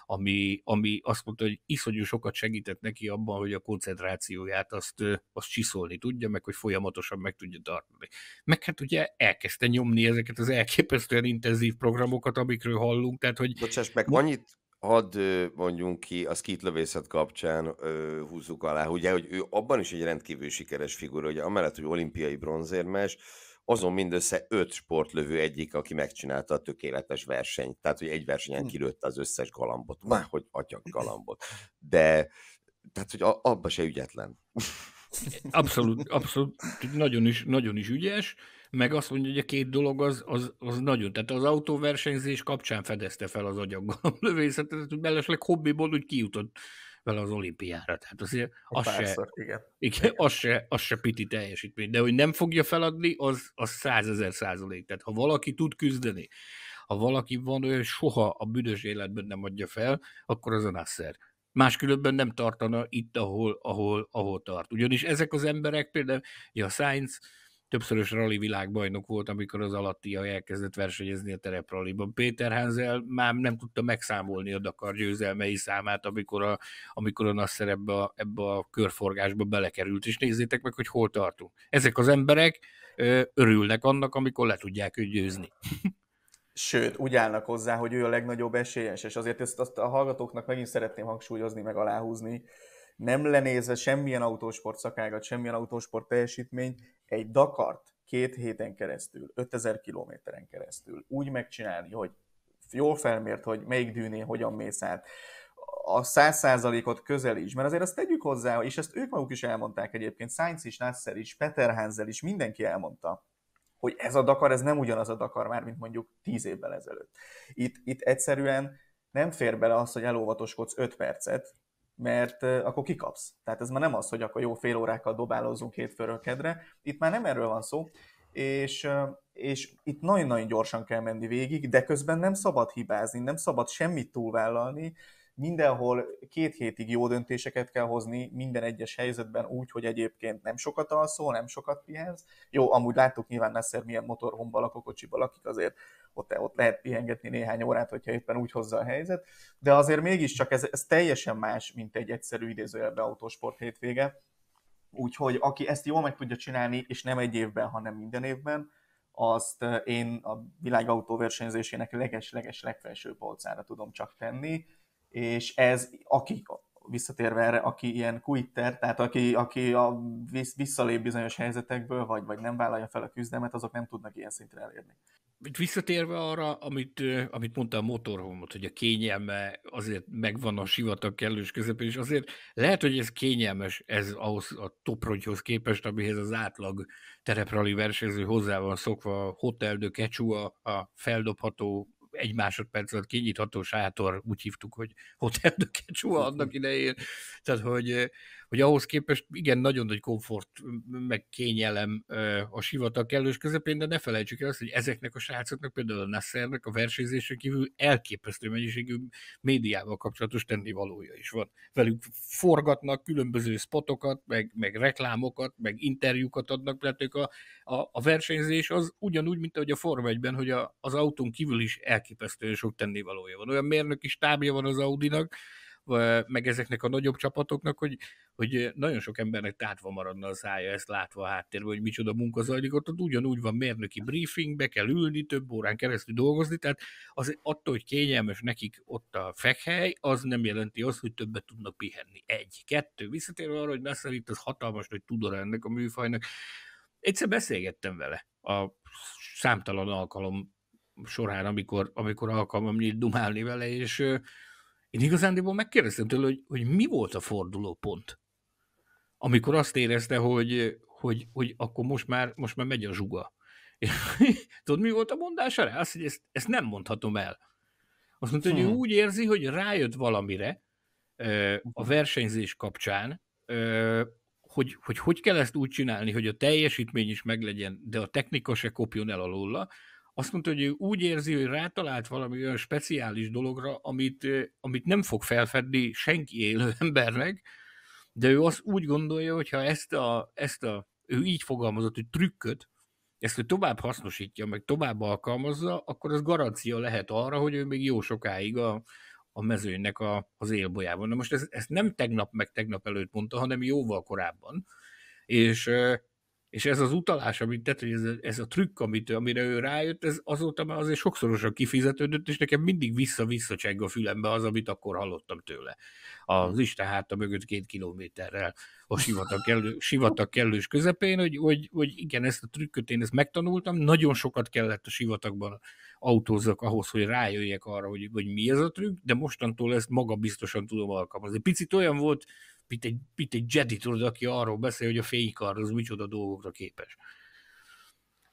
ami, ami azt mondta, hogy iszonyú sokat segített neki abban, hogy a koncentrációját azt, azt csiszolni tudja, meg hogy folyamatosan meg tudja tartani. Meg hát ugye elkezdte nyomni ezeket az elképesztően intenzív programokat, amikről hallunk, tehát hogy... Bocsás, meg, annyit hadd mondjunk ki a skitlövészet kapcsán ö, húzzuk alá, ugye, hogy ő abban is egy rendkívül sikeres figura, hogy amellett, hogy olimpiai bronzérmes, azon mindössze öt sportlövő egyik, aki megcsinálta a tökéletes versenyt. Tehát, hogy egy versenyen hm. kilőtte az összes galambot. Már hogy atyag galambot. De, tehát, hogy abba se ügyetlen. Abszolút, abszolút, nagyon is, nagyon is ügyes, meg azt mondja, hogy a két dolog az, az, az nagyon, tehát az autóversenyzés kapcsán fedezte fel az agyaggal a lövészetet, hogy mellesleg hobbiból úgy kijutott vele az olimpiára. Tehát azért az se, igen. Igen, igen. Az, se, az se piti teljesítmény. De hogy nem fogja feladni, az, az százezer százalék. Tehát ha valaki tud küzdeni, ha valaki van, ő soha a büdös életben nem adja fel, akkor az a Nasser. Máskülönben nem tartana itt, ahol, ahol, ahol tart. Ugyanis ezek az emberek, például a Science többszörös rali világbajnok volt, amikor az alattia elkezdett versenyezni a terepraliban. Péter Hansel már nem tudta megszámolni a Dakar győzelmei számát, amikor a, amikor a Nasser ebbe a, ebbe a körforgásba belekerült. És nézzétek meg, hogy hol tartunk. Ezek az emberek ö, örülnek annak, amikor le tudják őt győzni. Sőt, úgy állnak hozzá, hogy ő a legnagyobb esélyes, és azért ezt azt a hallgatóknak megint szeretném hangsúlyozni, meg aláhúzni, nem lenézve semmilyen autósport szakágat, semmilyen autósport teljesítményt, egy Dakart két héten keresztül, 5000 kilométeren keresztül úgy megcsinálni, hogy jól felmért, hogy melyik dűnén hogyan mész át, a száz százalékot közel is, mert azért azt tegyük hozzá, és ezt ők maguk is elmondták egyébként, Sainz is, Nasser is, Peter Hansel is, mindenki elmondta, hogy ez a Dakar, ez nem ugyanaz a Dakar már, mint mondjuk tíz évvel ezelőtt. Itt, itt egyszerűen nem fér bele az, hogy elóvatoskodsz 5 percet, mert akkor kikapsz. Tehát ez már nem az, hogy akkor jó fél órákkal dobálózunk hétfőről kedre, itt már nem erről van szó, és, és itt nagyon-nagyon gyorsan kell menni végig, de közben nem szabad hibázni, nem szabad semmit túlvállalni, mindenhol két hétig jó döntéseket kell hozni minden egyes helyzetben úgy, hogy egyébként nem sokat alszol, nem sokat pihensz. Jó, amúgy láttuk nyilván Nasser milyen motorhomba lakok, lakik azért ott, ott lehet pihengetni néhány órát, hogyha éppen úgy hozza a helyzet, de azért mégiscsak ez, ez teljesen más, mint egy egyszerű idézőjelben autósport hétvége, úgyhogy aki ezt jól meg tudja csinálni, és nem egy évben, hanem minden évben, azt eh, én a világ autóversenyzésének leges-leges legfelső polcára tudom csak tenni, és ez, aki, visszatérve erre, aki ilyen quitter, tehát aki, aki a visszalép bizonyos helyzetekből, vagy, vagy nem vállalja fel a küzdelmet, azok nem tudnak ilyen szintre elérni visszatérve arra, amit, amit mondta a motorhomot, hogy a kényelme azért megvan a sivatag kellős közepén, és azért lehet, hogy ez kényelmes, ez ahhoz a toprogyhoz képest, amihez az átlag tereprali versenyző hozzá van szokva, a Hotel de Quechua, a feldobható egy másodperc alatt kinyitható sátor, úgy hívtuk, hogy Hotel de Quechua annak idején, tehát hogy hogy ahhoz képest igen, nagyon nagy komfort, meg kényelem a sivatag kellős közepén, de ne felejtsük el azt, hogy ezeknek a srácoknak, például a Nassernek a versenyzésre kívül elképesztő mennyiségű médiával kapcsolatos tennivalója is van. Velük forgatnak különböző spotokat, meg, meg reklámokat, meg interjúkat adnak, mert ők a, a, a versenyzés az ugyanúgy, mint ahogy a Forma 1-ben, hogy a, az autón kívül is elképesztően sok tennivalója van. Olyan mérnöki stábja van az Audinak, meg ezeknek a nagyobb csapatoknak, hogy, hogy nagyon sok embernek tátva maradna a szája ezt látva a háttérben, hogy micsoda munka zajlik ott, ott ugyanúgy van mérnöki briefing, be kell ülni, több órán keresztül dolgozni, tehát az attól, hogy kényelmes nekik ott a fekhely, az nem jelenti azt, hogy többet tudnak pihenni. Egy, kettő. Visszatérve arra, hogy Nasser itt az hatalmas nagy tudor ennek a műfajnak. Egyszer beszélgettem vele a számtalan alkalom során, amikor, amikor alkalmam nyílt dumálni vele, és én igazándiból megkérdeztem tőle, hogy, hogy mi volt a fordulópont, amikor azt érezte, hogy, hogy, hogy akkor most már, most már megy a zsuga. Tudod, mi volt a mondása rá? Azt, hogy ezt, ezt nem mondhatom el. Azt mondta, hogy ő hm. úgy érzi, hogy rájött valamire a versenyzés kapcsán, hogy, hogy hogy kell ezt úgy csinálni, hogy a teljesítmény is meglegyen, de a technika se kopjon el alulla, azt mondta, hogy ő úgy érzi, hogy rátalált valami olyan speciális dologra, amit, amit nem fog felfedni senki élő embernek, de ő azt úgy gondolja, hogy ha ezt a, ezt a ő így fogalmazott, hogy trükköt, ezt ő tovább hasznosítja, meg tovább alkalmazza, akkor az garancia lehet arra, hogy ő még jó sokáig a, a mezőnynek a, az élbolyában. Na most ezt, ezt nem tegnap meg tegnap előtt mondta, hanem jóval korábban. És és ez az utalás, amit tett, hogy ez, a, ez a trükk, amit, amire ő rájött, ez azóta már azért sokszorosan kifizetődött, és nekem mindig vissza-vissza a fülembe az, amit akkor hallottam tőle. Az Isten háta mögött két kilométerrel a sivatag, kellő, sivatag kellős közepén, hogy, hogy, hogy igen, ezt a trükköt én ezt megtanultam, nagyon sokat kellett a sivatagban autózzak ahhoz, hogy rájöjjek arra, hogy, hogy mi ez a trükk, de mostantól ezt biztosan tudom alkalmazni. Picit olyan volt, mint egy, mint egy Jedi tudod, aki arról beszél, hogy a fénykar az micsoda dolgokra képes.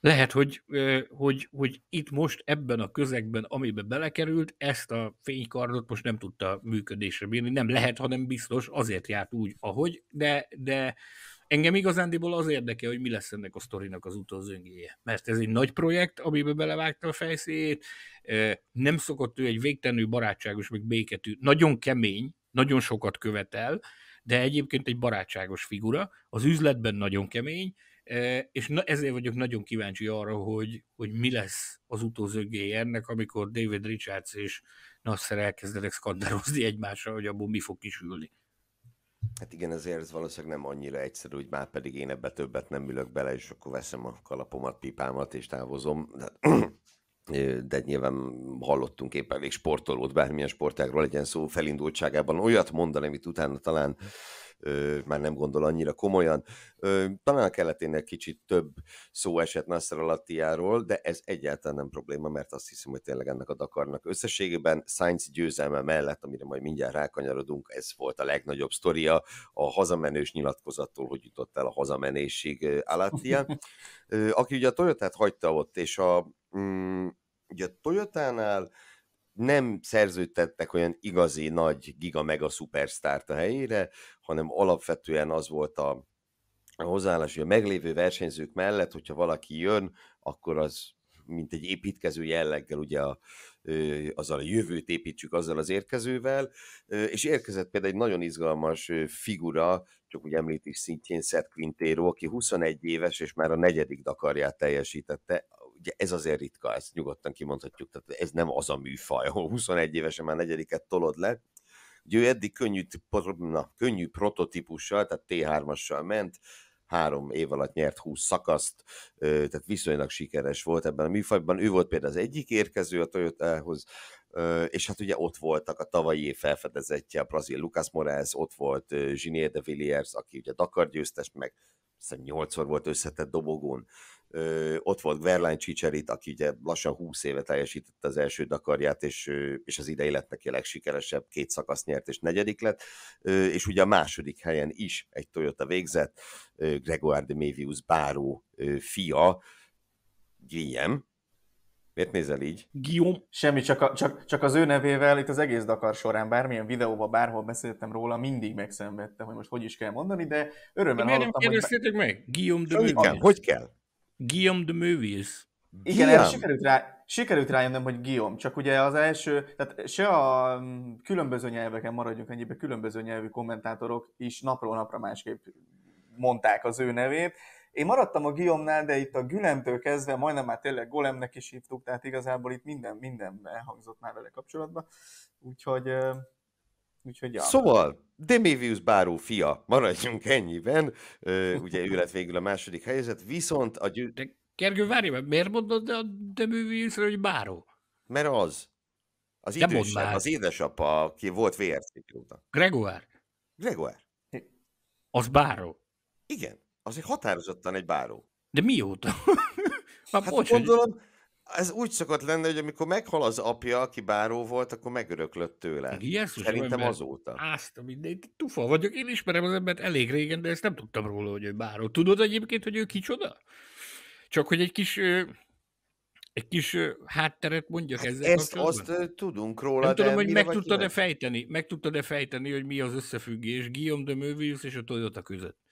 Lehet, hogy, hogy, hogy itt most ebben a közegben, amiben belekerült, ezt a fénykardot most nem tudta működésre bírni. Nem lehet, hanem biztos, azért járt úgy, ahogy, de, de engem igazándiból az érdeke, hogy mi lesz ennek a sztorinak az utózöngéje. Mert ez egy nagy projekt, amiben belevágta a fejszét, nem szokott ő egy végtelenül barátságos, meg béketű, nagyon kemény, nagyon sokat követel, de egyébként egy barátságos figura, az üzletben nagyon kemény, e, és ezért vagyok nagyon kíváncsi arra, hogy, hogy mi lesz az utózögéje ennek, amikor David Richards és Nasser elkezdenek skandározni egymásra, hogy abból mi fog kisülni. Hát igen, ezért ez valószínűleg nem annyira egyszerű, hogy már pedig én ebbe többet nem ülök bele, és akkor veszem a kalapomat, pipámat, és távozom. De de nyilván hallottunk éppen még sportolót, bármilyen sportágról legyen szó felindultságában, olyat mondani, amit utána talán hm már nem gondol annyira komolyan. Talán a keleténél kicsit több szó esett Nasser Alattiáról, de ez egyáltalán nem probléma, mert azt hiszem, hogy tényleg ennek a Dakarnak összességében Sainz győzelme mellett, amire majd mindjárt rákanyarodunk, ez volt a legnagyobb sztoria a hazamenős nyilatkozattól, hogy jutott el a hazamenésig Alattiá. aki ugye a Toyota-t hagyta ott, és a, mm, ugye a Toyota-nál nem szerződtettek olyan igazi nagy giga-mega szupersztárt a helyére, hanem alapvetően az volt a, a hozzáállás, hogy a meglévő versenyzők mellett, hogyha valaki jön, akkor az mint egy építkező jelleggel, ugye a, azzal a jövőt építsük azzal az érkezővel, és érkezett például egy nagyon izgalmas figura, csak úgy említés szintjén Seth Quintero, aki 21 éves, és már a negyedik Dakarját teljesítette, ugye ez azért ritka, ezt nyugodtan kimondhatjuk, tehát ez nem az a műfaj, ahol 21 évesen már negyediket tolod le, Ugye ő eddig könnyű, na, könnyű prototípussal, tehát T3-assal ment, három év alatt nyert 20 szakaszt, tehát viszonylag sikeres volt ebben a műfajban. Ő volt például az egyik érkező a toyota és hát ugye ott voltak a tavalyi év felfedezettje, a brazil Lucas Moraes, ott volt Ginier de Villiers, aki ugye Dakar győztes, meg hiszem nyolcszor volt összetett dobogón ott volt Verlán Csicserit, aki ugye lassan 20 éve teljesítette az első Dakarját, és, és az idei lett neki a legsikeresebb, két szakasz nyert, és negyedik lett, és ugye a második helyen is egy Toyota végzett, Gregoire de Mévius báró fia, Guillem, Miért nézel így? Guillaume. Semmi, csak, a, csak, csak az ő nevével itt az egész Dakar során, bármilyen videóban, bárhol beszéltem róla, mindig megszenvedtem, hogy most hogy is kell mondani, de örömmel de miért hallottam, nem kérdeztétek hogy... meg? Guillaume de Hogy kell? Guillaume de Movies. Igen, erre sikerült, rá, sikerült rájönnöm, hogy Guillaume, csak ugye az első, tehát se a mm, különböző nyelveken maradjunk ennyibe, különböző nyelvű kommentátorok is napról napra másképp mondták az ő nevét. Én maradtam a Guillaume-nál, de itt a Gülemtől kezdve majdnem már tényleg Golemnek is hívtuk, tehát igazából itt minden, minden elhangzott már vele kapcsolatban. Úgyhogy Úgyhogy, ja. Szóval, Demévius Báró fia, maradjunk ennyiben, Ö, ugye ő lett végül a második helyzet, viszont a győ... De Gergő, várj, mert miért mondod a Demévius-ra, hogy Báró? Mert az. Az De idősebb, az édesapa, aki volt VRC pilóta. Gregoár. Gregoár. Az Báró. Igen, az egy határozottan egy Báró. De mióta? hát, hát bocs, gondolom, hogy ez úgy szokott lenni, hogy amikor meghal az apja, aki báró volt, akkor megöröklött tőle. Jézus, Szerintem ember, azóta. Ászta mindegy, tufa vagyok. Én ismerem az embert elég régen, de ezt nem tudtam róla, hogy ő báró. Tudod egyébként, hogy ő kicsoda? Csak hogy egy kis egy kis hátteret mondjak hát ezzel Ezt azt tudunk róla. Nem de tudom, hogy meg tudtad-e fejteni, meg tudtad-e fejteni, hogy mi az összefüggés Guillaume de Möbius és a Toyota között.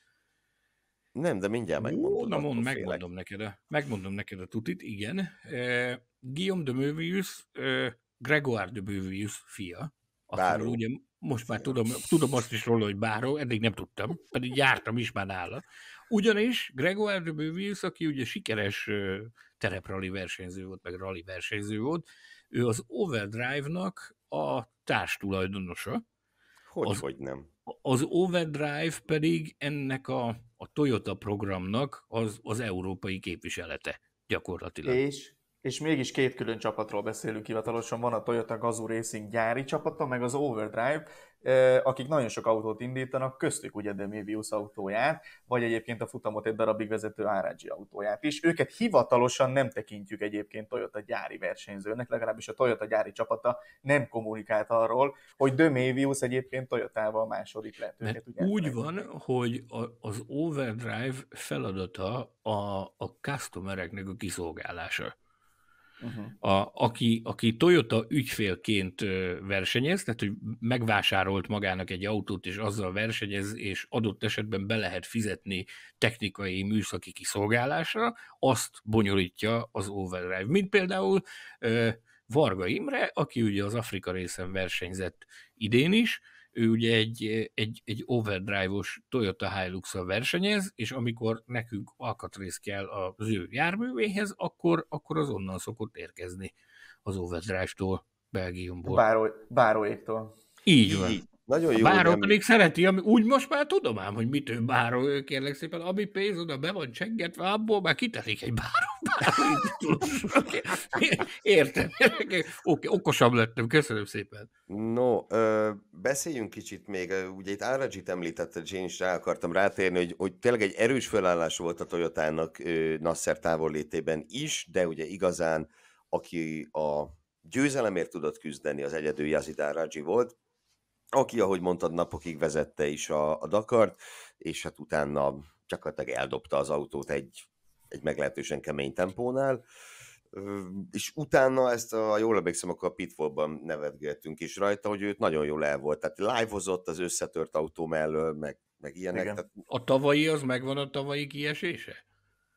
Nem, de mindjárt megmondom. na mond, megmondom félek. neked, a, eh, megmondom neked a tutit, igen. Uh, Guillaume de Mövius, uh, eh, Gregoire de Mövius fia. Báró. Ugye, most már tudom, tudom azt is róla, hogy Báró, eddig nem tudtam, pedig jártam is már nála. Ugyanis Gregoire de Mövius, aki ugye sikeres uh, tereprali versenyző volt, meg rali versenyző volt, ő az Overdrive-nak a társtulajdonosa, hogy, az, hogy nem. Az Overdrive pedig ennek a, a Toyota programnak az, az európai képviselete gyakorlatilag. És és mégis két külön csapatról beszélünk hivatalosan, van a Toyota Gazoo Racing gyári csapata, meg az Overdrive, akik nagyon sok autót indítanak, köztük ugye Demivius autóját, vagy egyébként a futamot egy darabig vezető Áradzsi autóját is. Őket hivatalosan nem tekintjük egyébként Toyota gyári versenyzőnek, legalábbis a Toyota gyári csapata nem kommunikált arról, hogy Demivius egyébként Toyotával második lett. Mert ugye úgy van, hogy a, az Overdrive feladata a, a customereknek a kiszolgálása uh-huh. a, aki, aki Toyota ügyfélként versenyez, tehát hogy megvásárolt magának egy autót, és azzal versenyez, és adott esetben be lehet fizetni technikai műszaki kiszolgálásra, azt bonyolítja az Overdrive. Mint például Varga Imre, aki ugye az Afrika részen versenyzett idén is, ő ugye egy, egy, egy overdrive-os Toyota hilux versenyez, és amikor nekünk alkatrész kell az ő járművéhez, akkor, akkor az onnan szokott érkezni az overdrive-tól, Belgiumból. Bárolyéktól. Így van. Így, nagyon jó. Báró pedig szereti, ami, úgy most már tudom ám, hogy ő báró ő, kérlek szépen, ami pénz oda be van csengetve, abból már kitelik egy báró, báró Értem. Oké, okay, okosabb lettem, köszönöm szépen. No, ö, beszéljünk kicsit még, ugye itt Áradzsit említetted, én is rá akartam rátérni, hogy, hogy tényleg egy erős felállás volt a Toyotának ö, Nasser távollétében is, de ugye igazán aki a győzelemért tudott küzdeni, az egyedül Yazid Áradzsi volt, aki, ahogy mondtad, napokig vezette is a, a Dakart, és hát utána csak eldobta az autót egy, egy meglehetősen kemény tempónál, és utána ezt, a, ha jól emlékszem, akkor a pitfallban nevetgettünk is rajta, hogy őt nagyon jól el volt. Tehát live-ozott az összetört autó mellől, meg, meg ilyenek. Tehát... A tavalyi az megvan a tavalyi kiesése?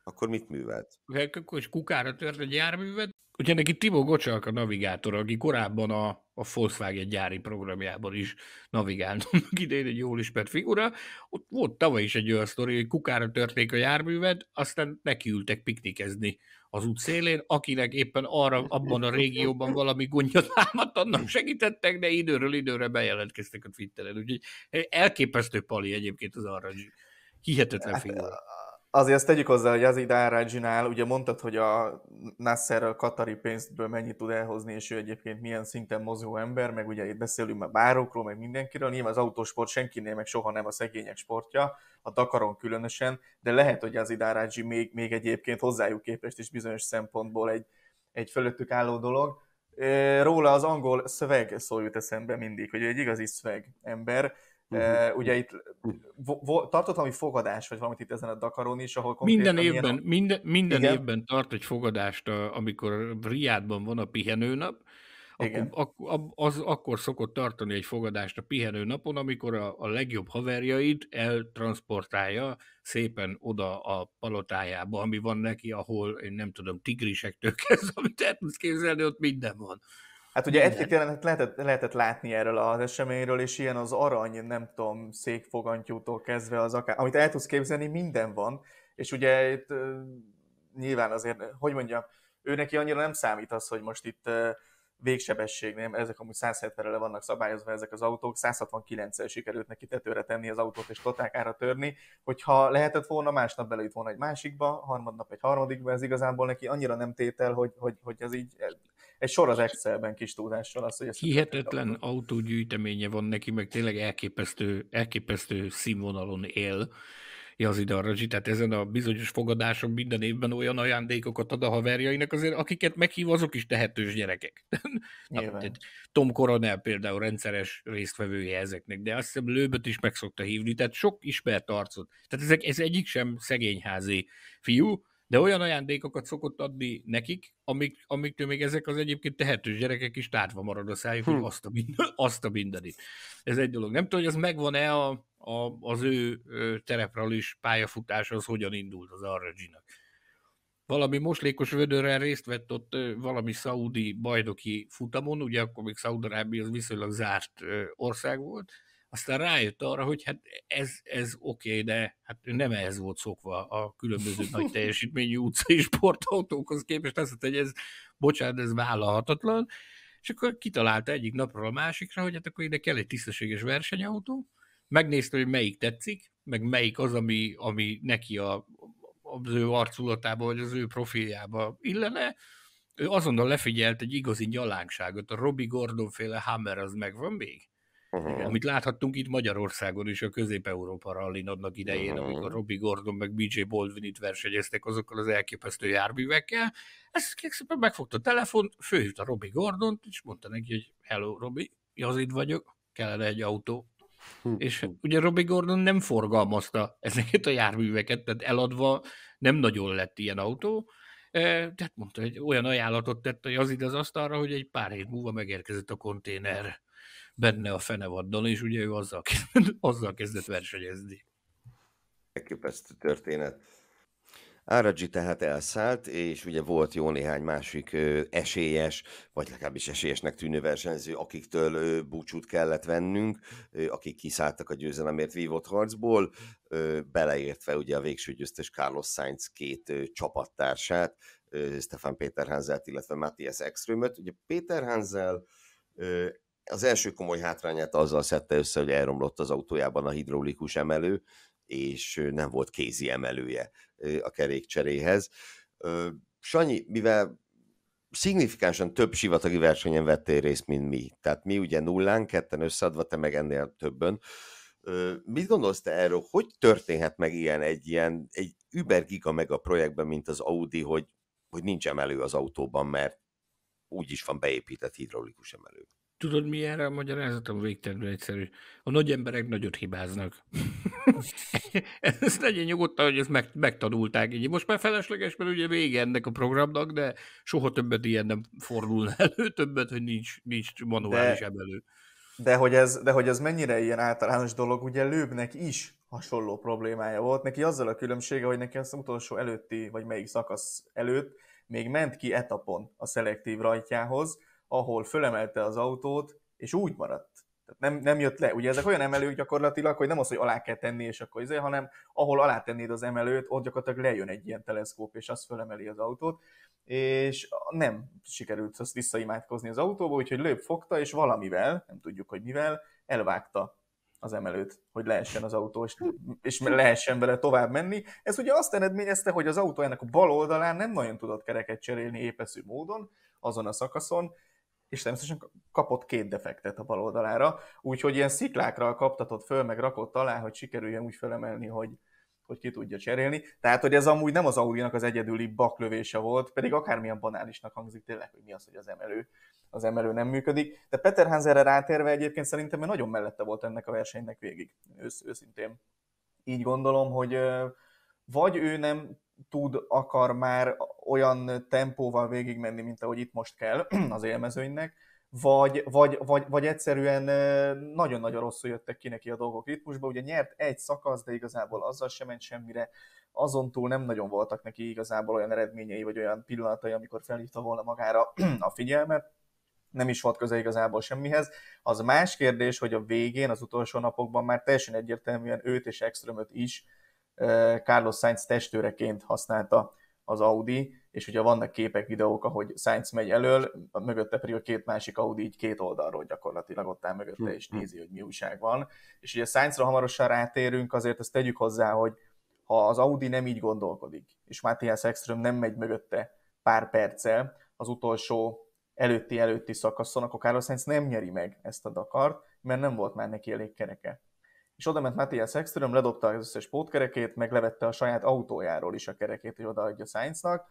Akkor mit művelt? Hát, akkor is kukára tört egy járművet. Ugye neki Tibó Gocsalk a navigátor, aki korábban a a Volkswagen gyári programjában is navigálnak idén egy jól ismert figura. Ott volt tavaly is egy olyan sztori, hogy kukára törték a járművet, aztán nekiültek piknikezni az út szélén, akinek éppen arra, abban a régióban valami gondja támadt, annak segítettek, de időről időre bejelentkeztek a Twitteren. Úgyhogy elképesztő pali egyébként az arra, hihetetlen hát, figura. Azért azt tegyük hozzá, hogy az Árázsinál, ugye mondtad, hogy a Nasser a katari pénztből mennyit tud elhozni, és ő egyébként milyen szinten mozgó ember, meg ugye itt beszélünk már bárokról, meg mindenkiről, nyilván az autósport senkinél meg soha nem a szegények sportja, a Dakaron különösen, de lehet, hogy az Árázsi még, még egyébként hozzájuk képest is bizonyos szempontból egy, egy fölöttük álló dolog. Róla az angol szöveg szól jut eszembe mindig, hogy egy igazi szöveg ember, Uh-huh. Ugye itt vo- tartott valami fogadás, vagy valamit itt ezen a Dakaron is, ahol Minden évben, a... minden, minden évben tart egy fogadást, amikor Riádban van a pihenőnap, Akkor, ak, az, akkor szokott tartani egy fogadást a pihenőnapon, amikor a, a legjobb haverjait eltransportálja szépen oda a palotájába, ami van neki, ahol én nem tudom, tigrisektől kezdve, amit el tudsz képzelni, ott minden van. Hát ugye egy-két jelenet lehetett, lehetett látni erről az eseményről, és ilyen az arany, nem tudom, székfogantyútól kezdve az akár, amit el tudsz képzelni, minden van, és ugye itt nyilván azért, hogy mondjam, ő neki annyira nem számít az, hogy most itt végsebességnél, ezek amúgy 170-re le vannak szabályozva ezek az autók, 169-el sikerült neki tetőre tenni az autót és totákára törni, hogyha lehetett volna, másnap belejött volna egy másikba, harmadnap egy harmadikba, ez igazából neki annyira nem tétel, hogy, hogy, hogy ez így egy sor az Excelben kis tudással. Az, hogy Hihetetlen autógyűjteménye van neki, meg tényleg elképesztő, elképesztő színvonalon él az ide arra tehát ezen a bizonyos fogadáson minden évben olyan ajándékokat ad a haverjainak, azért akiket meghív, azok is tehetős gyerekek. Nyilván. Tom Coronel például rendszeres résztvevője ezeknek, de azt hiszem Lőböt is meg szokta hívni, tehát sok ismert arcot. Tehát ezek, ez egyik sem szegényházi fiú, de olyan ajándékokat szokott adni nekik, amik, amiktől még ezek az egyébként tehetős gyerekek is tártva marad a szájuk, hm. hogy azt a, minden, azt a mindenit. Ez egy dolog. Nem tudom, hogy az megvan-e a, a, az ő is pályafutása, az hogyan indult az Arraginak. Valami moslékos vödörrel részt vett ott valami szaudi bajdoki futamon, ugye akkor még Szaudarábia az viszonylag zárt ország volt, aztán rájött arra, hogy hát ez, ez oké, okay, de hát nem ehhez volt szokva a különböző nagy teljesítményű utcai sportautókhoz képest, azt mondta, hogy ez, bocsánat, ez vállalhatatlan, és akkor kitalálta egyik napról a másikra, hogy hát akkor ide kell egy tisztességes versenyautó, megnézte, hogy melyik tetszik, meg melyik az, ami, ami neki a, az ő arculatába, vagy az ő profiljába illene, ő azonnal lefigyelt egy igazi nyalánkságot, a Robbie Gordon féle Hammer az megvan még? Uh-huh. Amit láthattunk itt Magyarországon is a Közép-Európa rallin adnak idején, uh-huh. amikor Robby Gordon meg BJ Baldwin itt versenyeztek azokkal az elképesztő járművekkel. Ezt szépen megfogta a telefon, főhívta Robby Gordont, és mondta neki, hogy hello Robby, az itt vagyok, kellene egy autó. Hm. És ugye Robby Gordon nem forgalmazta ezeket a járműveket, tehát eladva nem nagyon lett ilyen autó, tehát mondta, hogy olyan ajánlatot tett, hogy az az asztalra, hogy egy pár hét múlva megérkezett a konténer benne a fenevaddal, és ugye ő azzal, kezdett, azzal kezdett versenyezni. Elképesztő történet. Áradzsi tehát elszállt, és ugye volt jó néhány másik ö, esélyes, vagy legalábbis esélyesnek tűnő versenyző, akiktől ö, búcsút kellett vennünk, ö, akik kiszálltak a győzelemért vívott harcból, ö, beleértve ugye a végső győztes Carlos Sainz két ö, csapattársát, ö, Stefan Péter illetve Matthias Ekströmöt. Ugye Péter az első komoly hátrányát azzal szedte össze, hogy elromlott az autójában a hidraulikus emelő, és nem volt kézi emelője a kerékcseréhez. Sanyi, mivel szignifikánsan több sivatagi versenyen vettél részt, mint mi. Tehát mi ugye nullán, ketten összeadva, te meg ennél többen. Mit gondolsz te erről, hogy történhet meg ilyen egy ilyen, egy über giga meg a projektben, mint az Audi, hogy, hogy nincs emelő az autóban, mert úgy is van beépített hidraulikus emelő. Tudod, mi erre a magyarázatom végtelenül egyszerű? A nagy emberek nagyot hibáznak. Ezt legyen nyugodtan, hogy ezt meg, megtanulták. Így most már felesleges, mert ugye vége ennek a programnak, de soha többet ilyen nem fordul elő, többet, hogy nincs, nincs manuális de, emelő. De hogy, ez, de hogy ez mennyire ilyen általános dolog, ugye Lőbnek is hasonló problémája volt. Neki azzal a különbsége, hogy neki az utolsó előtti, vagy melyik szakasz előtt még ment ki etapon a szelektív rajtjához, ahol fölemelte az autót, és úgy maradt. Tehát nem, nem jött le. Ugye ezek olyan emelők gyakorlatilag, hogy nem az, hogy alá kell tenni, és akkor izé, hanem ahol alá tennéd az emelőt, ott gyakorlatilag lejön egy ilyen teleszkóp, és az fölemeli az autót és nem sikerült azt visszaimádkozni az autóba, úgyhogy lőbb fogta, és valamivel, nem tudjuk, hogy mivel, elvágta az emelőt, hogy lehessen az autó, és, és lehessen vele tovább menni. Ez ugye azt eredményezte, hogy az autó ennek a bal oldalán nem nagyon tudott kereket cserélni épeszű módon, azon a szakaszon, és természetesen kapott két defektet a bal oldalára, úgyhogy ilyen sziklákra kaptatott föl, meg rakott alá, hogy sikerüljön úgy felemelni, hogy, hogy ki tudja cserélni. Tehát, hogy ez amúgy nem az Aurinak az egyedüli baklövése volt, pedig akármilyen banálisnak hangzik tényleg, hogy mi az, hogy az emelő, az emelő nem működik. De Peter Hanserre rátérve egyébként szerintem nagyon mellette volt ennek a versenynek végig, ősz, őszintén. Így gondolom, hogy vagy ő nem tud, akar már olyan tempóval végigmenni, mint ahogy itt most kell az élmezőinek, vagy, vagy, vagy, vagy egyszerűen nagyon-nagyon rosszul jöttek ki neki a dolgok ritmusba. Ugye nyert egy szakasz, de igazából azzal sem ment semmire. Azon túl nem nagyon voltak neki igazából olyan eredményei, vagy olyan pillanatai, amikor felhívta volna magára a figyelmet nem is volt köze igazából semmihez. Az más kérdés, hogy a végén, az utolsó napokban már teljesen egyértelműen őt és extrémöt is Carlos Sainz testőreként használta az Audi, és ugye vannak képek, videók, ahogy Sainz megy elől, mögötte pedig a két másik Audi így két oldalról gyakorlatilag ott áll mögötte, és hm, hm. nézi, hogy mi újság van. És ugye Sainzra hamarosan rátérünk, azért ezt tegyük hozzá, hogy ha az Audi nem így gondolkodik, és Matthias Ekström nem megy mögötte pár perccel az utolsó előtti-előtti szakaszon, akkor Carlos Sainz nem nyeri meg ezt a Dakart, mert nem volt már neki elég kereke és oda ment Matthias Ekström, ledobta az összes pótkerekét, meg levette a saját autójáról is a kerekét, hogy odaadja Sainznak,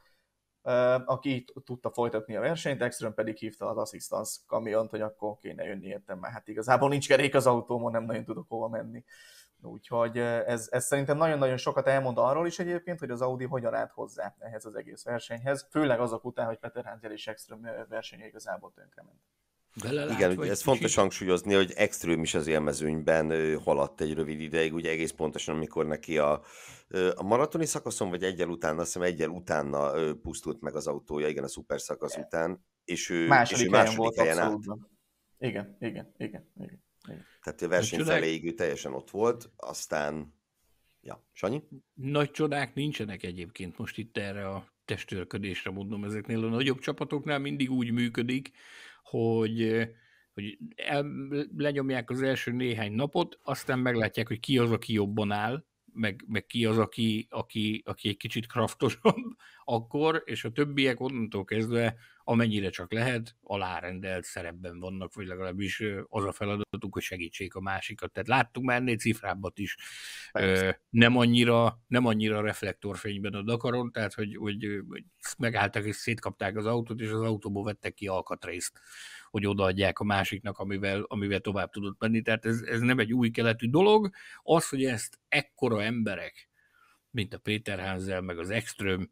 aki itt tudta folytatni a versenyt, Ekström pedig hívta az assistance kamiont, hogy akkor kéne jönni értem, mert hát igazából nincs kerék az autómon, nem nagyon tudok hova menni. Úgyhogy ez, ez szerintem nagyon-nagyon sokat elmond arról is egyébként, hogy az Audi hogyan állt hozzá ehhez az egész versenyhez, főleg azok után, hogy Peter Hansel és Ekström versenye igazából tönkrement. Belelát, Igen, ugye ez fontos így? hangsúlyozni, hogy extrém is az élmezőnyben haladt egy rövid ideig, ugye egész pontosan, amikor neki a, a maratoni szakaszon, vagy egyel utána, azt hiszem egyel utána pusztult meg az autója, igen, a szuper szakasz után, és ő második, és ő második volt helyen állt. Igen, igen, igen, igen, igen. Tehát a verseny Nagy feléig ő teljesen ott volt, aztán, ja, Sanyi? Nagy csodák nincsenek egyébként most itt erre a testőrködésre, mondom, ezeknél a nagyobb csapatoknál mindig úgy működik, hogy, hogy el, lenyomják az első néhány napot, aztán meglátják, hogy ki az, aki jobban áll, meg, meg ki az, aki, aki, aki egy kicsit kraftosabb akkor, és a többiek onnantól kezdve amennyire csak lehet, alárendelt szerepben vannak, vagy legalábbis az a feladatuk, hogy segítsék a másikat. Tehát láttuk már ennél cifrábbat is, nem annyira, nem annyira reflektorfényben a Dakaron, tehát hogy, hogy megálltak és szétkapták az autót, és az autóból vettek ki alkatrészt, hogy odaadják a másiknak, amivel, amivel tovább tudott menni. Tehát ez, ez nem egy új keletű dolog. Az, hogy ezt ekkora emberek, mint a Péterházzel, meg az Extröm,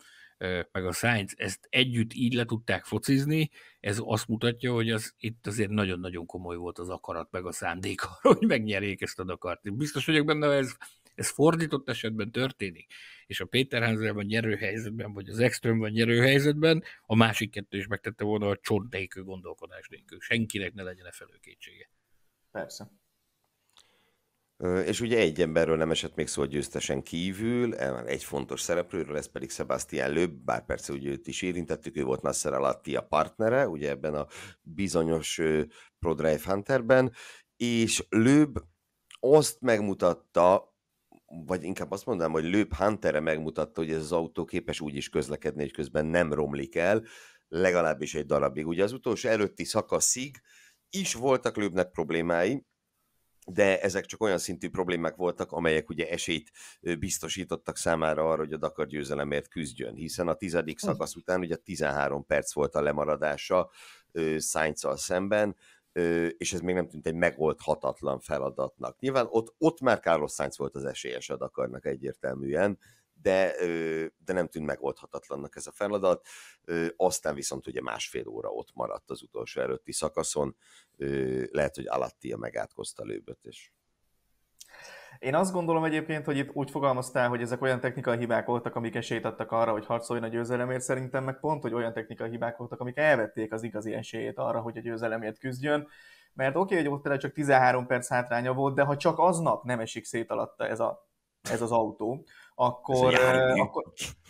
meg a Sainz ezt együtt így le tudták focizni, ez azt mutatja, hogy az, itt azért nagyon-nagyon komoly volt az akarat, meg a szándék arra, hogy megnyerjék ezt a Dakart. Biztos vagyok benne, hogy ez, ez fordított esetben történik, és a Péter van nyerő helyzetben, vagy az van nyerő helyzetben, a másik kettő is megtette volna a csont nélkül gondolkodás nélkül. Senkinek ne legyen e felő kétsége. Persze. És ugye egy emberről nem esett még szó a győztesen kívül, e, egy fontos szereplőről, ez pedig Sebastian Löb, bár persze ugye őt is érintettük, ő volt Nasser Alatti a partnere, ugye ebben a bizonyos Pro Drive Hunterben, és Löb azt megmutatta, vagy inkább azt mondanám, hogy Löb Huntere megmutatta, hogy ez az autó képes úgy is közlekedni, hogy közben nem romlik el, legalábbis egy darabig. Ugye az utolsó előtti szakaszig is voltak Löbnek problémái, de ezek csak olyan szintű problémák voltak, amelyek ugye esélyt biztosítottak számára arra, hogy a Dakar győzelemért küzdjön, hiszen a tizedik szakasz után ugye 13 perc volt a lemaradása sainz szemben, és ez még nem tűnt egy megoldhatatlan feladatnak. Nyilván ott, ott már Carlos Sainz volt az esélyes a Dakarnak egyértelműen, de, de nem tűnt megoldhatatlannak ez a feladat. Aztán viszont ugye másfél óra ott maradt az utolsó előtti szakaszon, lehet, hogy Alattia megátkozta lőböt, és én azt gondolom egyébként, hogy itt úgy fogalmaztál, hogy ezek olyan technikai hibák voltak, amik esélyt adtak arra, hogy harcoljon a győzelemért, szerintem meg pont, hogy olyan technikai hibák voltak, amik elvették az igazi esélyét arra, hogy a győzelemért küzdjön. Mert oké, okay, hogy ott csak 13 perc hátránya volt, de ha csak aznap nem esik szét alatta ez, a, ez az autó, akkor, akkor,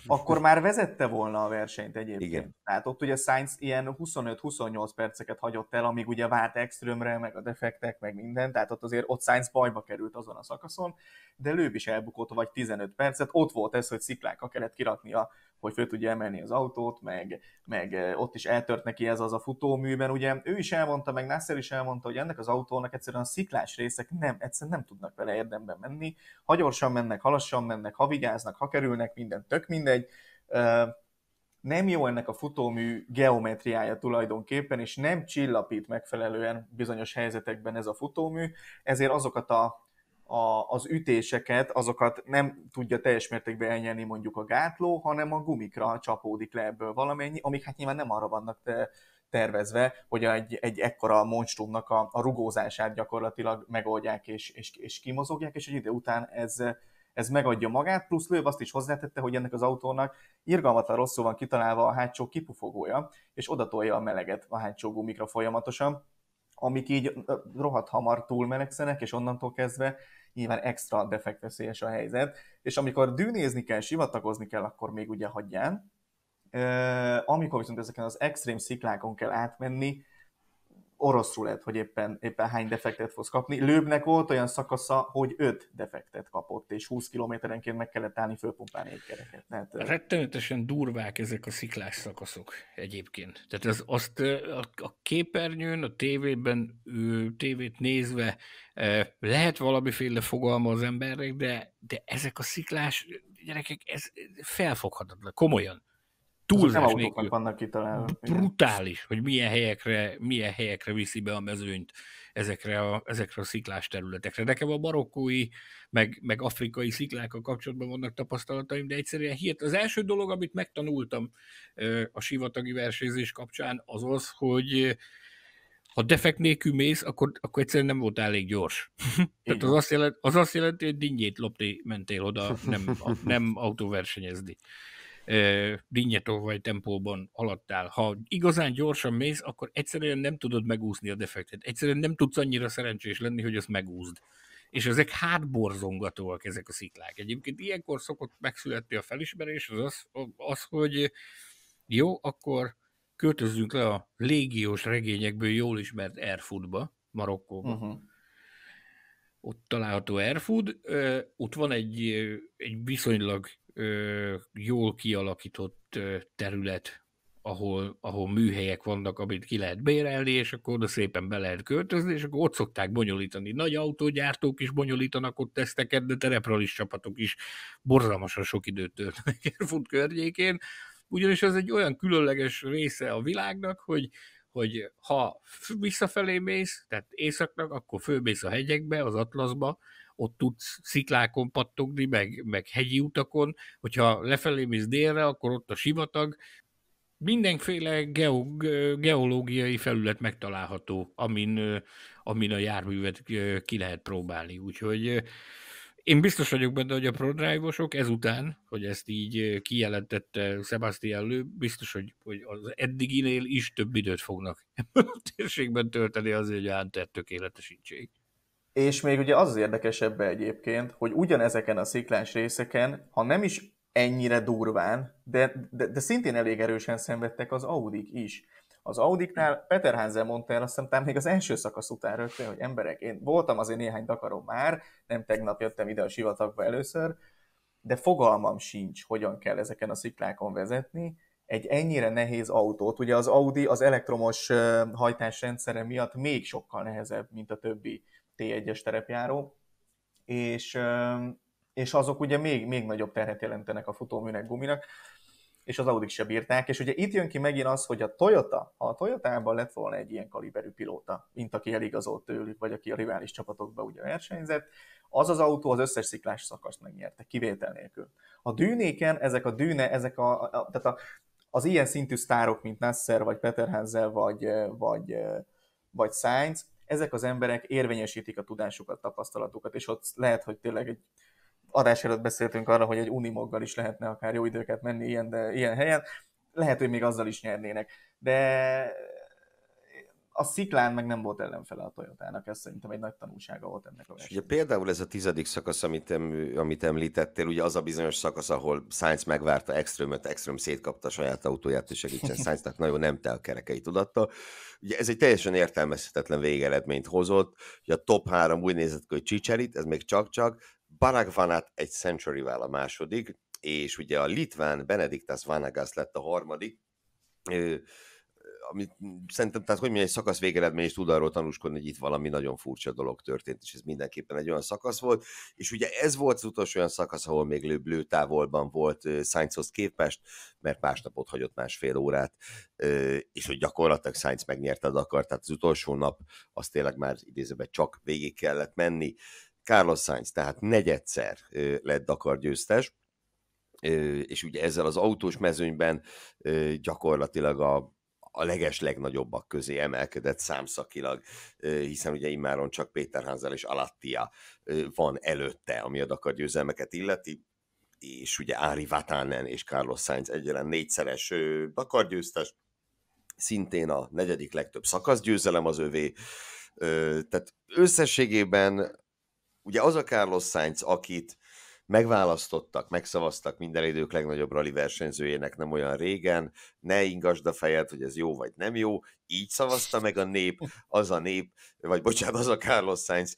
akkor már vezette volna a versenyt egyébként. Igen. Tehát ott ugye Sainz ilyen 25-28 perceket hagyott el, amíg ugye várt extrémre, meg a defektek, meg minden, tehát ott azért ott Sainz bajba került azon a szakaszon, de Lőb is elbukott vagy 15 percet, ott volt ez, hogy sziklákkal kellett kiraknia, hogy föl tudja emelni az autót, meg, meg ott is eltört neki ez az a futóműben, ugye ő is elmondta, meg Nasser is elmondta, hogy ennek az autónak egyszerűen a sziklás részek nem, egyszerűen nem tudnak vele érdemben menni, ha gyorsan mennek, ha lassan mennek, ha vigyáznak, ha kerülnek, minden tök mindegy. Nem jó ennek a futómű geometriája tulajdonképpen, és nem csillapít megfelelően bizonyos helyzetekben ez a futómű, ezért azokat a a, az ütéseket, azokat nem tudja teljes mértékben elnyelni mondjuk a gátló, hanem a gumikra csapódik le ebből valamennyi, amik hát nyilván nem arra vannak te, tervezve, hogy egy, egy ekkora monstrumnak a, a rugózását gyakorlatilag megoldják és, és, és kimozogják, és egy idő után ez, ez megadja magát, plusz lőv azt is hozzátette, hogy ennek az autónak irgalmatlan rosszul van kitalálva a hátsó kipufogója, és odatolja a meleget a hátsó gumikra folyamatosan, amik így rohadt hamar túlmelegszenek, és onnantól kezdve nyilván extra defektveszélyes a helyzet, és amikor dűnézni kell, sivatagozni kell, akkor még ugye hagyján, amikor viszont ezeken az extrém sziklákon kell átmenni, orosz rulett, hogy éppen, éppen hány defektet fogsz kapni. Lőbnek volt olyan szakasza, hogy 5 defektet kapott, és 20 kilométerenként meg kellett állni fölpumpálni egy kereket. Tehát, Rettenetesen durvák ezek a sziklás szakaszok egyébként. Tehát az, azt a képernyőn, a tévében, ő tévét nézve lehet valamiféle fogalma az embernek, de, de ezek a sziklás gyerekek, ez felfoghatatlan, komolyan túl nem autóknak vannak kitalálva. Brutális, hogy milyen helyekre, milyen helyekre viszi be a mezőnyt ezekre a, ezekre a sziklás területekre. Nekem a marokkói, meg, meg afrikai sziklákkal kapcsolatban vannak tapasztalataim, de egyszerűen hihet. Az első dolog, amit megtanultam a sivatagi versézés kapcsán, az az, hogy ha defekt nélkül mész, akkor, akkor egyszerűen nem volt elég gyors. Tehát az azt, jelent, az azt jelenti, hogy dinnyét lopni mentél oda, nem, nem autóversenyezni dinnyetó vagy tempóban haladtál. Ha igazán gyorsan mész, akkor egyszerűen nem tudod megúszni a defektet. Egyszerűen nem tudsz annyira szerencsés lenni, hogy azt megúszd. És ezek hátborzongatóak ezek a sziklák. Egyébként ilyenkor szokott megszületni a felismerés, az az, az hogy jó, akkor költözzünk le a légiós regényekből jól ismert Airfoodba, Marokkóba. Uh-huh. Ott található Airfood, ott van egy, egy viszonylag ö, jól kialakított ö, terület, ahol, ahol műhelyek vannak, amit ki lehet bérelni, és akkor oda szépen be lehet költözni, és akkor ott szokták bonyolítani. Nagy autógyártók is bonyolítanak ott teszteket, de tereprális csapatok is borzalmasan sok időt töltenek fut környékén, ugyanis ez egy olyan különleges része a világnak, hogy hogy ha visszafelé mész, tehát északnak, akkor fölmész a hegyekbe, az Atlaszba, ott tudsz sziklákon pattogni, meg, meg hegyi utakon, hogyha lefelé mész délre, akkor ott a sivatag, mindenféle geog, geológiai felület megtalálható, amin, amin a járművet ki lehet próbálni. Úgyhogy én biztos vagyok benne, hogy a prodrive-osok ezután, hogy ezt így kijelentette Sebastian Lő, biztos, hogy, hogy az eddiginél is több időt fognak a térségben tölteni azért, hogy a Hunter tökéletesítsék. És még ugye az az érdekesebb egyébként, hogy ugyanezeken a sziklás részeken, ha nem is ennyire durván, de, de, de szintén elég erősen szenvedtek az Audik is. Az Audiknál Peter Hansen mondta el, azt hiszem, még az első szakasz után rögtön, hogy emberek, én voltam azért néhány Dakaron már, nem tegnap jöttem ide a sivatagba először, de fogalmam sincs, hogyan kell ezeken a sziklákon vezetni, egy ennyire nehéz autót. Ugye az Audi az elektromos hajtásrendszere miatt még sokkal nehezebb, mint a többi T1-es terepjáró, és, és azok ugye még, még nagyobb terhet jelentenek a futóműnek guminak, és az Audi se bírták, és ugye itt jön ki megint az, hogy a Toyota, ha a Toyotában lett volna egy ilyen kaliberű pilóta, mint aki eligazolt tőlük, vagy aki a rivális csapatokba ugye versenyzett, az az autó az összes sziklás szakaszt megnyerte, kivétel nélkül. A dűnéken ezek a dűne, ezek a, a tehát a, az ilyen szintű sztárok, mint Nasser, vagy Peter Hansel, vagy, vagy, vagy Sainz, ezek az emberek érvényesítik a tudásukat, tapasztalatukat, és ott lehet, hogy tényleg egy adás előtt beszéltünk arra, hogy egy unimoggal is lehetne akár jó időket menni ilyen, de, ilyen helyen, lehet, hogy még azzal is nyernének. De a sziklán meg nem volt ellenfele a Toyotának, ez szerintem egy nagy tanulsága volt ennek a versenynek. például ez a tizedik szakasz, amit, em, amit említettél, ugye az a bizonyos szakasz, ahol Sainz megvárta Extrömöt, Extrém szétkapta a saját autóját, és segítsen Sainznak nagyon nem tel kerekei tudatta. Ugye ez egy teljesen értelmezhetetlen végeredményt hozott, ugye a top három úgy nézett hogy Csicserit, ez még csak-csak, Barak vanat egy century a második, és ugye a litván Benediktas Vanagas lett a harmadik, amit szerintem, tehát hogy mi egy szakasz végeredmény is tud arról tanúskodni, hogy itt valami nagyon furcsa dolog történt, és ez mindenképpen egy olyan szakasz volt, és ugye ez volt az utolsó olyan szakasz, ahol még lőblő távolban volt Sainzhoz képest, mert másnapot hagyott másfél órát, és hogy gyakorlatilag Sainz megnyerte a Dakar, tehát az utolsó nap azt tényleg már idézőben csak végig kellett menni. Carlos Sainz tehát negyedszer lett Dakar győztes, és ugye ezzel az autós mezőnyben gyakorlatilag a a leges legnagyobbak közé emelkedett számszakilag, hiszen ugye immáron csak Péter Hansel és Alattia van előtte, ami a Dakar győzelmeket illeti, és ugye Ári Vatanen és Carlos Sainz egyelen négyszeres Dakar győztes, szintén a negyedik legtöbb szakaszgyőzelem az övé, tehát összességében ugye az a Carlos Sainz, akit megválasztottak, megszavaztak minden idők legnagyobb rali versenyzőjének nem olyan régen, ne ingasd a fejed, hogy ez jó vagy nem jó, így szavazta meg a nép, az a nép, vagy bocsánat, az a Carlos Sainz,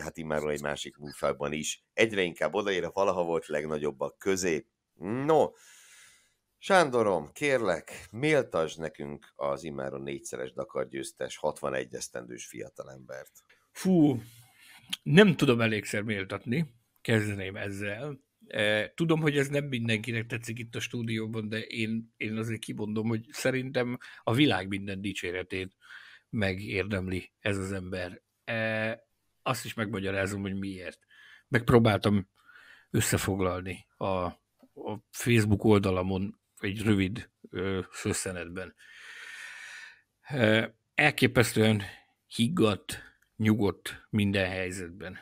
hát immáról egy másik műfajban is, egyre inkább odaér, a valaha volt legnagyobbak közé. No, Sándorom, kérlek, méltasd nekünk az a négyszeres Dakar győztes, 61 esztendős fiatalembert. Fú, nem tudom elégszer méltatni, kezdeném ezzel. E, tudom, hogy ez nem mindenkinek tetszik itt a stúdióban, de én, én azért kibondom, hogy szerintem a világ minden dicséretét megérdemli ez az ember. E, azt is megmagyarázom, hogy miért. Megpróbáltam összefoglalni a, a Facebook oldalamon egy rövid szösszenetben. E, elképesztően higgadt, nyugodt minden helyzetben.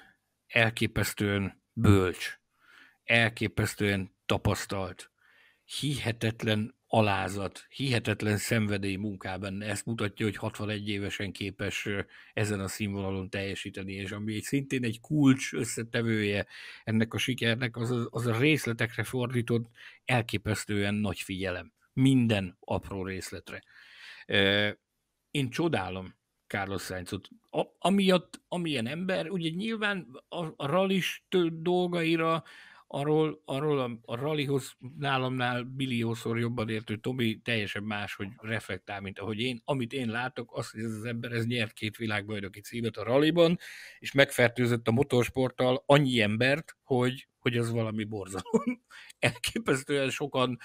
Elképesztően bölcs, elképesztően tapasztalt, hihetetlen alázat, hihetetlen szenvedély munkában. Ezt mutatja, hogy 61 évesen képes ezen a színvonalon teljesíteni, és ami egy szintén egy kulcs összetevője ennek a sikernek, az, a, az a részletekre fordított elképesztően nagy figyelem. Minden apró részletre. Én csodálom Carlos Sainzot. A, amiatt, amilyen ember, ugye nyilván a, a rallis dolgaira, arról, arról a, a rallihoz nálamnál milliószor jobban értő Tomi teljesen más, hogy reflektál, mint ahogy én. Amit én látok, az, hogy ez az ember ez nyert két világbajnoki címet a ralliban, és megfertőzött a motorsporttal annyi embert, hogy, hogy ez valami borzalom. Elképesztően sokan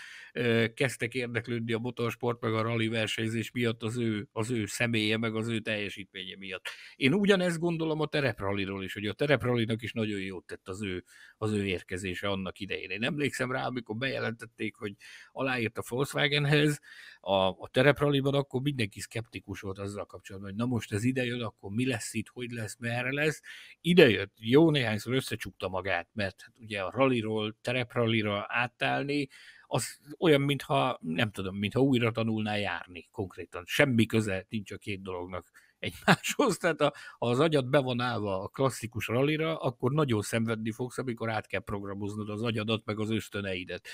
kezdtek érdeklődni a motorsport meg a rally versenyzés miatt az ő, az ő személye meg az ő teljesítménye miatt. Én ugyanezt gondolom a terepralliról is, hogy a tereprallinak is nagyon jót tett az ő, az ő érkezése annak idején. Én emlékszem rá, amikor bejelentették, hogy aláírt a Volkswagenhez, a, a terepralliban akkor mindenki szkeptikus volt azzal kapcsolatban, hogy na most ez idejön, akkor mi lesz itt, hogy lesz, merre lesz. Idejött, jó néhányszor összecsukta magát mert hát ugye a ralliról, tereprallira átállni, az olyan, mintha, nem tudom, mintha újra tanulná járni konkrétan. Semmi köze nincs a két dolognak egymáshoz, tehát a, ha az agyad be van állva a klasszikus rallira, akkor nagyon szenvedni fogsz, amikor át kell programoznod az agyadat, meg az ösztöneidet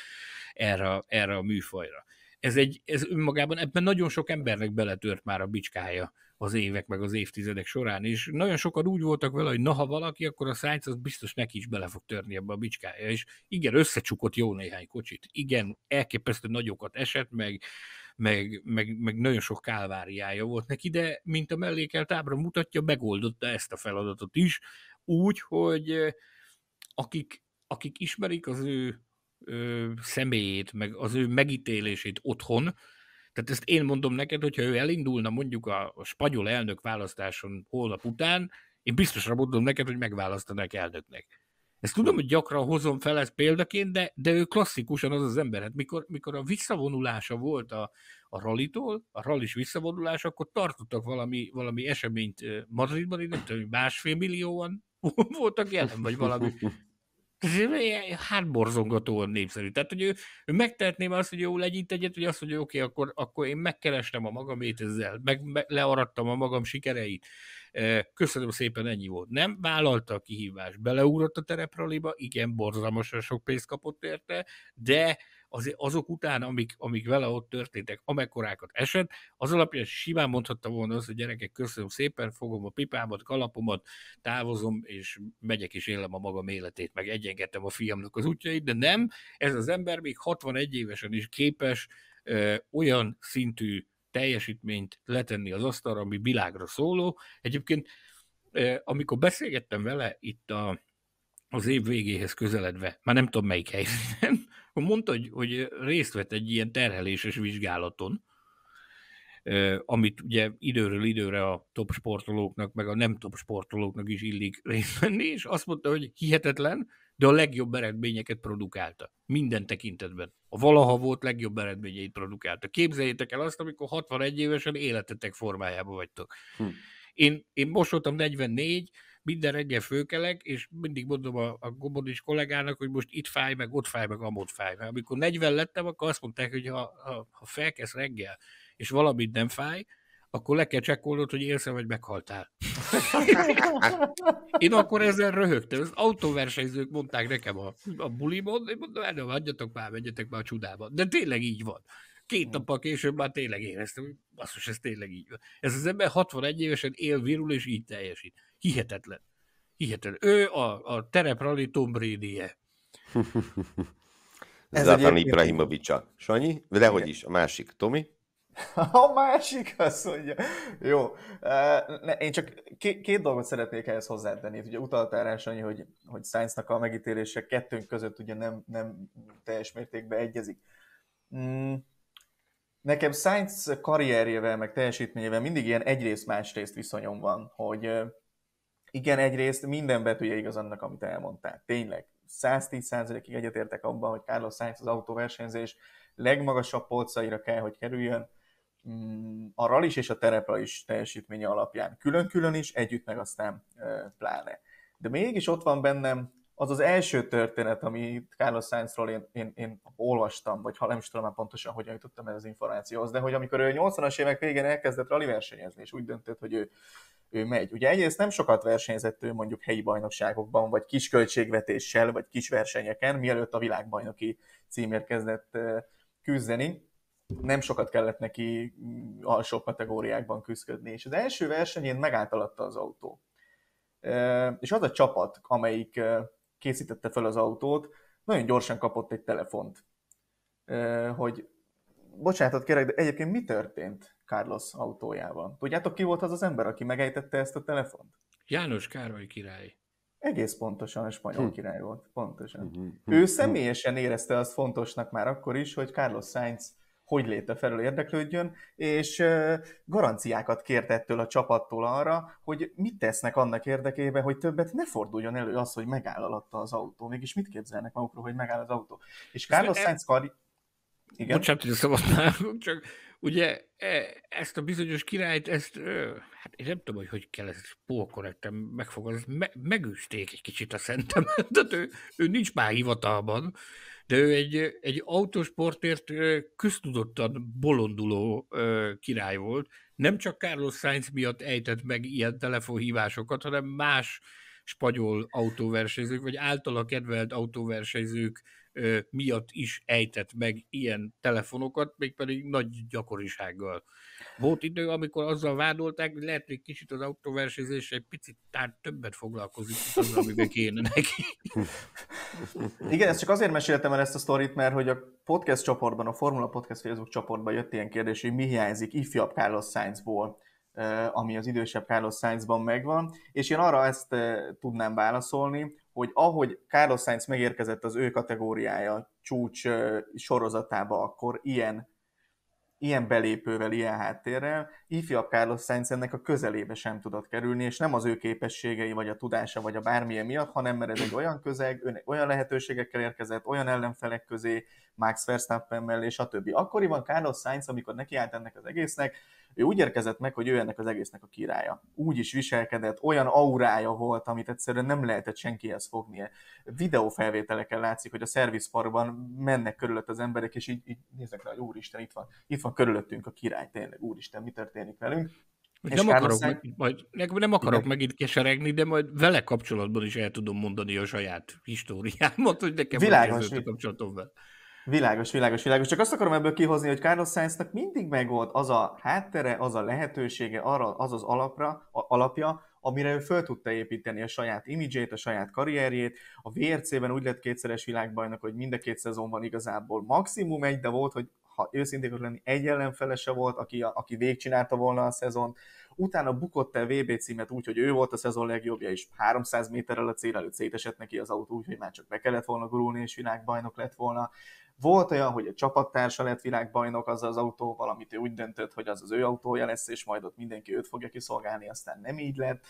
erre, erre a műfajra. Ez, egy, ez önmagában, ebben nagyon sok embernek beletört már a bicskája az évek meg az évtizedek során, és nagyon sokan úgy voltak vele, hogy na, ha valaki, akkor a Sainz az biztos neki is bele fog törni ebbe a bicskája, és igen, összecsukott jó néhány kocsit, igen, elképesztő nagyokat esett, meg, meg, meg, meg nagyon sok kálváriája volt neki, de mint a mellékelt ábra mutatja, megoldotta ezt a feladatot is, úgy, hogy akik, akik ismerik az ő ö, személyét, meg az ő megítélését otthon, tehát ezt én mondom neked, hogyha ő elindulna mondjuk a, a spanyol elnök választáson holnap után, én biztosra mondom neked, hogy megválasztanak elnöknek. Ezt tudom, hogy gyakran hozom fel ezt példaként, de, de ő klasszikusan az az ember. Hát mikor, mikor a visszavonulása volt a, a rallitól, a rallis visszavonulás, akkor tartottak valami, valami eseményt eh, Madridban, én nem tudom, másfél millióan voltak jelen, vagy valami Ez hát borzongatóan népszerű. Tehát, hogy ő, ő megtehetném azt, hogy jó legyít egyet, hogy azt mondja, oké, okay, akkor, akkor én megkerestem a magamét ezzel, meg, meg learadtam a magam sikereit. Köszönöm szépen, ennyi volt. Nem vállalta a kihívást, beleugrott a terepraliba, igen, borzalmasan sok pénzt kapott érte, de azért azok után, amik, amik vele ott történtek, amekkorákat esett, az alapján simán mondhatta volna az, hogy gyerekek, köszönöm szépen, fogom a pipámat, kalapomat, távozom, és megyek és élem a magam életét, meg egyengetem a fiamnak az útjait, de nem, ez az ember még 61 évesen is képes ö, olyan szintű teljesítményt letenni az asztalra, ami világra szóló. Egyébként, ö, amikor beszélgettem vele itt a, az év végéhez közeledve, már nem tudom melyik helyszínen, akkor mondta, hogy, hogy részt vett egy ilyen terheléses vizsgálaton, amit ugye időről időre a top sportolóknak, meg a nem top sportolóknak is illik részt venni, és azt mondta, hogy hihetetlen, de a legjobb eredményeket produkálta. Minden tekintetben. A valaha volt legjobb eredményeit produkálta. Képzeljétek el azt, amikor 61 évesen életetek formájában vagytok. Hm. Én, én most voltam 44, minden reggel főkelek, és mindig mondom a, a gombodis kollégának, hogy most itt fáj, meg ott fáj, meg amott fáj. Mert amikor 40 lettem, akkor azt mondták, hogy ha, ha, ha felkelsz reggel, és valamit nem fáj, akkor le kell csekkolnod, hogy élsz vagy meghaltál. Én akkor ezzel röhögtem. Az autóversenyzők mondták nekem a, a bulimon, én mondom, nem, hát, adjatok már, menjetek már a csodába. De tényleg így van. Két hm. a később már tényleg éreztem, hogy basszus, ez tényleg így van. Ez az ember 61 évesen él, virul és így teljesít. Hihetetlen. Hihetetlen. Ő a, a tereprali Tom brady -je. Zlatan Ibrahimovicsa. Sanyi? De hogy is, a másik. Tomi? A másik azt mondja. Jó. Én csak két dolgot szeretnék ehhez hozzátenni. Ugye utaltál rá, Sanyi, hogy, hogy Science-nak a megítélése kettőnk között ugye nem, nem teljes mértékben egyezik. Mm. Nekem Science karrierjével, meg teljesítményével mindig ilyen egyrészt-másrészt viszonyom van, hogy igen, egyrészt minden betűje igaz annak, amit elmondtál. Tényleg, 110%-ig egyetértek abban, hogy Carlos Sainz az autóversenyzés legmagasabb polcaira kell, hogy kerüljön, mm, a rallis és a terepra is teljesítménye alapján. Külön-külön is, együtt meg aztán pláne. De mégis ott van bennem az az első történet, amit Carlos Sainzról én, én, én olvastam, vagy ha nem is tudom már pontosan, hogyan jutottam ez az információhoz, de hogy amikor ő 80-as évek végén elkezdett rally versenyezni, és úgy döntött, hogy ő ő megy. Ugye egyrészt nem sokat versenyzett ő mondjuk helyi bajnokságokban, vagy kis költségvetéssel, vagy kis versenyeken, mielőtt a világbajnoki címért kezdett küzdeni. Nem sokat kellett neki mm, alsó kategóriákban küzdködni, és az első versenyén megáltalatta az autó. És az a csapat, amelyik készítette fel az autót, nagyon gyorsan kapott egy telefont, hogy bocsánatot kérek, de egyébként mi történt? Carlos autójában. Tudjátok, ki volt az az ember, aki megejtette ezt a telefont? János Károly király. Egész pontosan a spanyol hm. király volt, pontosan. Uh-huh. Ő személyesen érezte azt fontosnak már akkor is, hogy Carlos Sainz hogy léte felől érdeklődjön, és garanciákat kért ettől a csapattól arra, hogy mit tesznek annak érdekében, hogy többet ne forduljon elő az, hogy megáll alatta az autó. Mégis mit képzelnek magukról, hogy megáll az autó? És Carlos e- Sainz karri... Igen? Bocsánat, hogy szabadnám, csak Ugye e, ezt a bizonyos királyt, ezt, hát én nem tudom, hogy hogy kell ezt pókorrektem ezt me- megűzték egy kicsit a szentem, tehát ő, ő nincs már hivatalban, de ő egy, egy autósportért köztudottan bolonduló király volt. Nem csak Carlos Sainz miatt ejtett meg ilyen telefonhívásokat, hanem más spanyol autóversenyzők, vagy általa kedvelt autóversenyzők miatt is ejtett meg ilyen telefonokat, mégpedig nagy gyakorisággal. Volt idő, amikor azzal vádolták, hogy lehet, hogy kicsit az autóversenyzés egy picit tár többet foglalkozik, mint az, amiben kéne neki. Igen, ezt csak azért meséltem el ezt a sztorit, mert hogy a podcast csoportban, a Formula Podcast Facebook csoportban jött ilyen kérdés, hogy mi hiányzik ifjabb Carlos Sainzból ami az idősebb Carlos Sainzban megvan, és én arra ezt tudnám válaszolni, hogy ahogy Carlos Sainz megérkezett az ő kategóriája csúcs sorozatába, akkor ilyen, ilyen belépővel, ilyen háttérrel, ifjabb Carlos Sainz ennek a közelébe sem tudott kerülni, és nem az ő képességei, vagy a tudása, vagy a bármilyen miatt, hanem mert ez egy olyan közeg, olyan lehetőségekkel érkezett, olyan ellenfelek közé, Max Verstappen mellé, stb. Akkoriban Carlos Sainz, amikor nekiállt ennek az egésznek, ő úgy érkezett meg, hogy ő ennek az egésznek a királya. Úgy is viselkedett, olyan aurája volt, amit egyszerűen nem lehetett senkihez fognia. Videófelvételeken látszik, hogy a szervizparban mennek körülött az emberek, és így, így néznek rá, hogy úristen, itt van, itt van körülöttünk a király, tényleg, úristen, mi történik velünk. És nem akarok, szám... meg, majd, nem akarok Igen. megint keseregni, de majd vele kapcsolatban is el tudom mondani a saját históriámat, hogy nekem Világos, a kapcsolatom vele. Világos, világos, világos. Csak azt akarom ebből kihozni, hogy Carlos Sainznak mindig megvolt az a háttere, az a lehetősége, arra, az az alapra, a, alapja, amire ő föl tudta építeni a saját imidzsét, a saját karrierjét. A VRC-ben úgy lett kétszeres világbajnok, hogy mind a két szezonban igazából maximum egy, de volt, hogy ha őszintén lenni, egy ellenfelese volt, aki, aki végcsinálta volna a szezon. Utána bukott el VB címet úgy, hogy ő volt a szezon legjobbja, és 300 méterrel a cél előtt szétesett neki az autó, úgyhogy már csak be kellett volna gurulni, és világbajnok lett volna. Volt olyan, hogy a csapattársa lett világbajnok azzal az autóval, amit ő úgy döntött, hogy az az ő autója lesz, és majd ott mindenki őt fogja kiszolgálni, aztán nem így lett.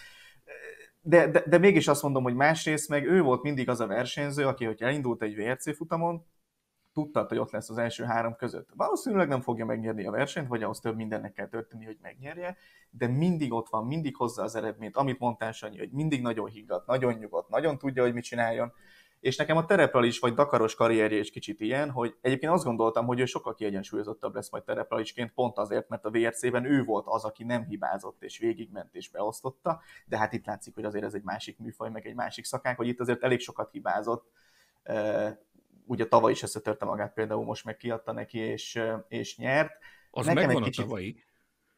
De, de, de mégis azt mondom, hogy másrészt meg ő volt mindig az a versenyző, aki, hogy elindult egy VRC futamon, tudta, hogy ott lesz az első három között. Valószínűleg nem fogja megnyerni a versenyt, vagy ahhoz több mindennek kell történni, hogy megnyerje, de mindig ott van, mindig hozza az eredményt, amit mondtál Sanyi, hogy mindig nagyon higgadt, nagyon nyugodt, nagyon tudja, hogy mit csináljon, és nekem a terepralics vagy Dakaros karrierje is kicsit ilyen, hogy egyébként azt gondoltam, hogy ő sokkal kiegyensúlyozottabb lesz majd terepralicsként, pont azért, mert a VRC-ben ő volt az, aki nem hibázott, és végigment és beosztotta, de hát itt látszik, hogy azért ez egy másik műfaj, meg egy másik szakák, hogy itt azért elég sokat hibázott, ugye tavaly is összetörte magát például, most meg kiadta neki, és, és nyert. Az Nekem megvan egy kicsit... a tavalyi?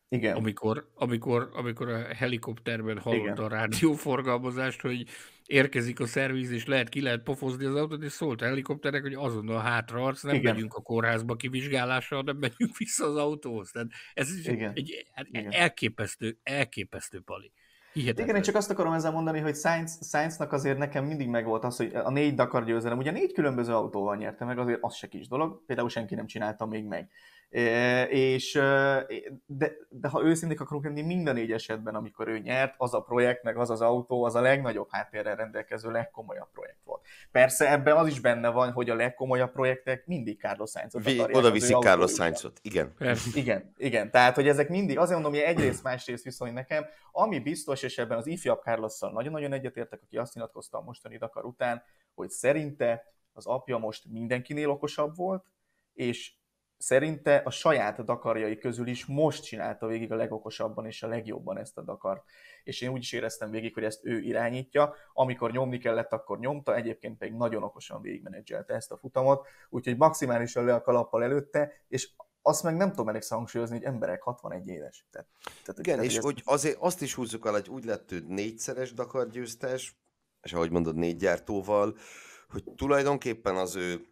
Igen. Amikor, amikor, amikor a helikopterben hallott a rádióforgalmazást, hogy érkezik a szerviz, és lehet ki lehet pofozni az autót, és szólt a helikopternek, hogy azonnal hátra arc, nem Igen. megyünk a kórházba kivizsgálásra, hanem megyünk vissza az autóhoz. Tehát ez is Igen. egy hát Igen. elképesztő, elképesztő pali. Hihetetlen. Igen, én csak azt akarom ezzel mondani, hogy Science, Science-nak azért nekem mindig megvolt az, hogy a négy Dakar győzelem, ugye négy különböző autóval nyerte meg, azért az se kis dolog, például senki nem csinálta még meg és, de, de ha őszintén akarunk lenni, minden négy esetben, amikor ő nyert, az a projekt, meg az az autó, az a legnagyobb háttérrel rendelkező, legkomolyabb projekt volt. Persze ebben az is benne van, hogy a legkomolyabb projektek mindig Carlos Sainzot Vi, Oda viszik Carlos Sainzot, igen. Igen, igen. Tehát, hogy ezek mindig, azért mondom, hogy egyrészt másrészt viszony nekem, ami biztos, és ebben az ifjabb carlos nagyon-nagyon egyetértek, aki azt nyilatkozta a mostani Dakar után, hogy szerinte az apja most mindenkinél okosabb volt, és szerinte a saját Dakarjai közül is most csinálta végig a legokosabban és a legjobban ezt a Dakart. És én úgy is éreztem végig, hogy ezt ő irányítja. Amikor nyomni kellett, akkor nyomta, egyébként pedig nagyon okosan végigmenedzselte ezt a futamot, úgyhogy maximálisan le a kalappal előtte, és azt meg nem tudom elég hangsúlyozni, hogy emberek 61 éves. Tehát, tehát, Igen, tehát, és hogy ezt... azért azt is húzzuk el, hogy úgy lett ő négyszeres Dakar győztes, és ahogy mondod, négy gyártóval, hogy tulajdonképpen az ő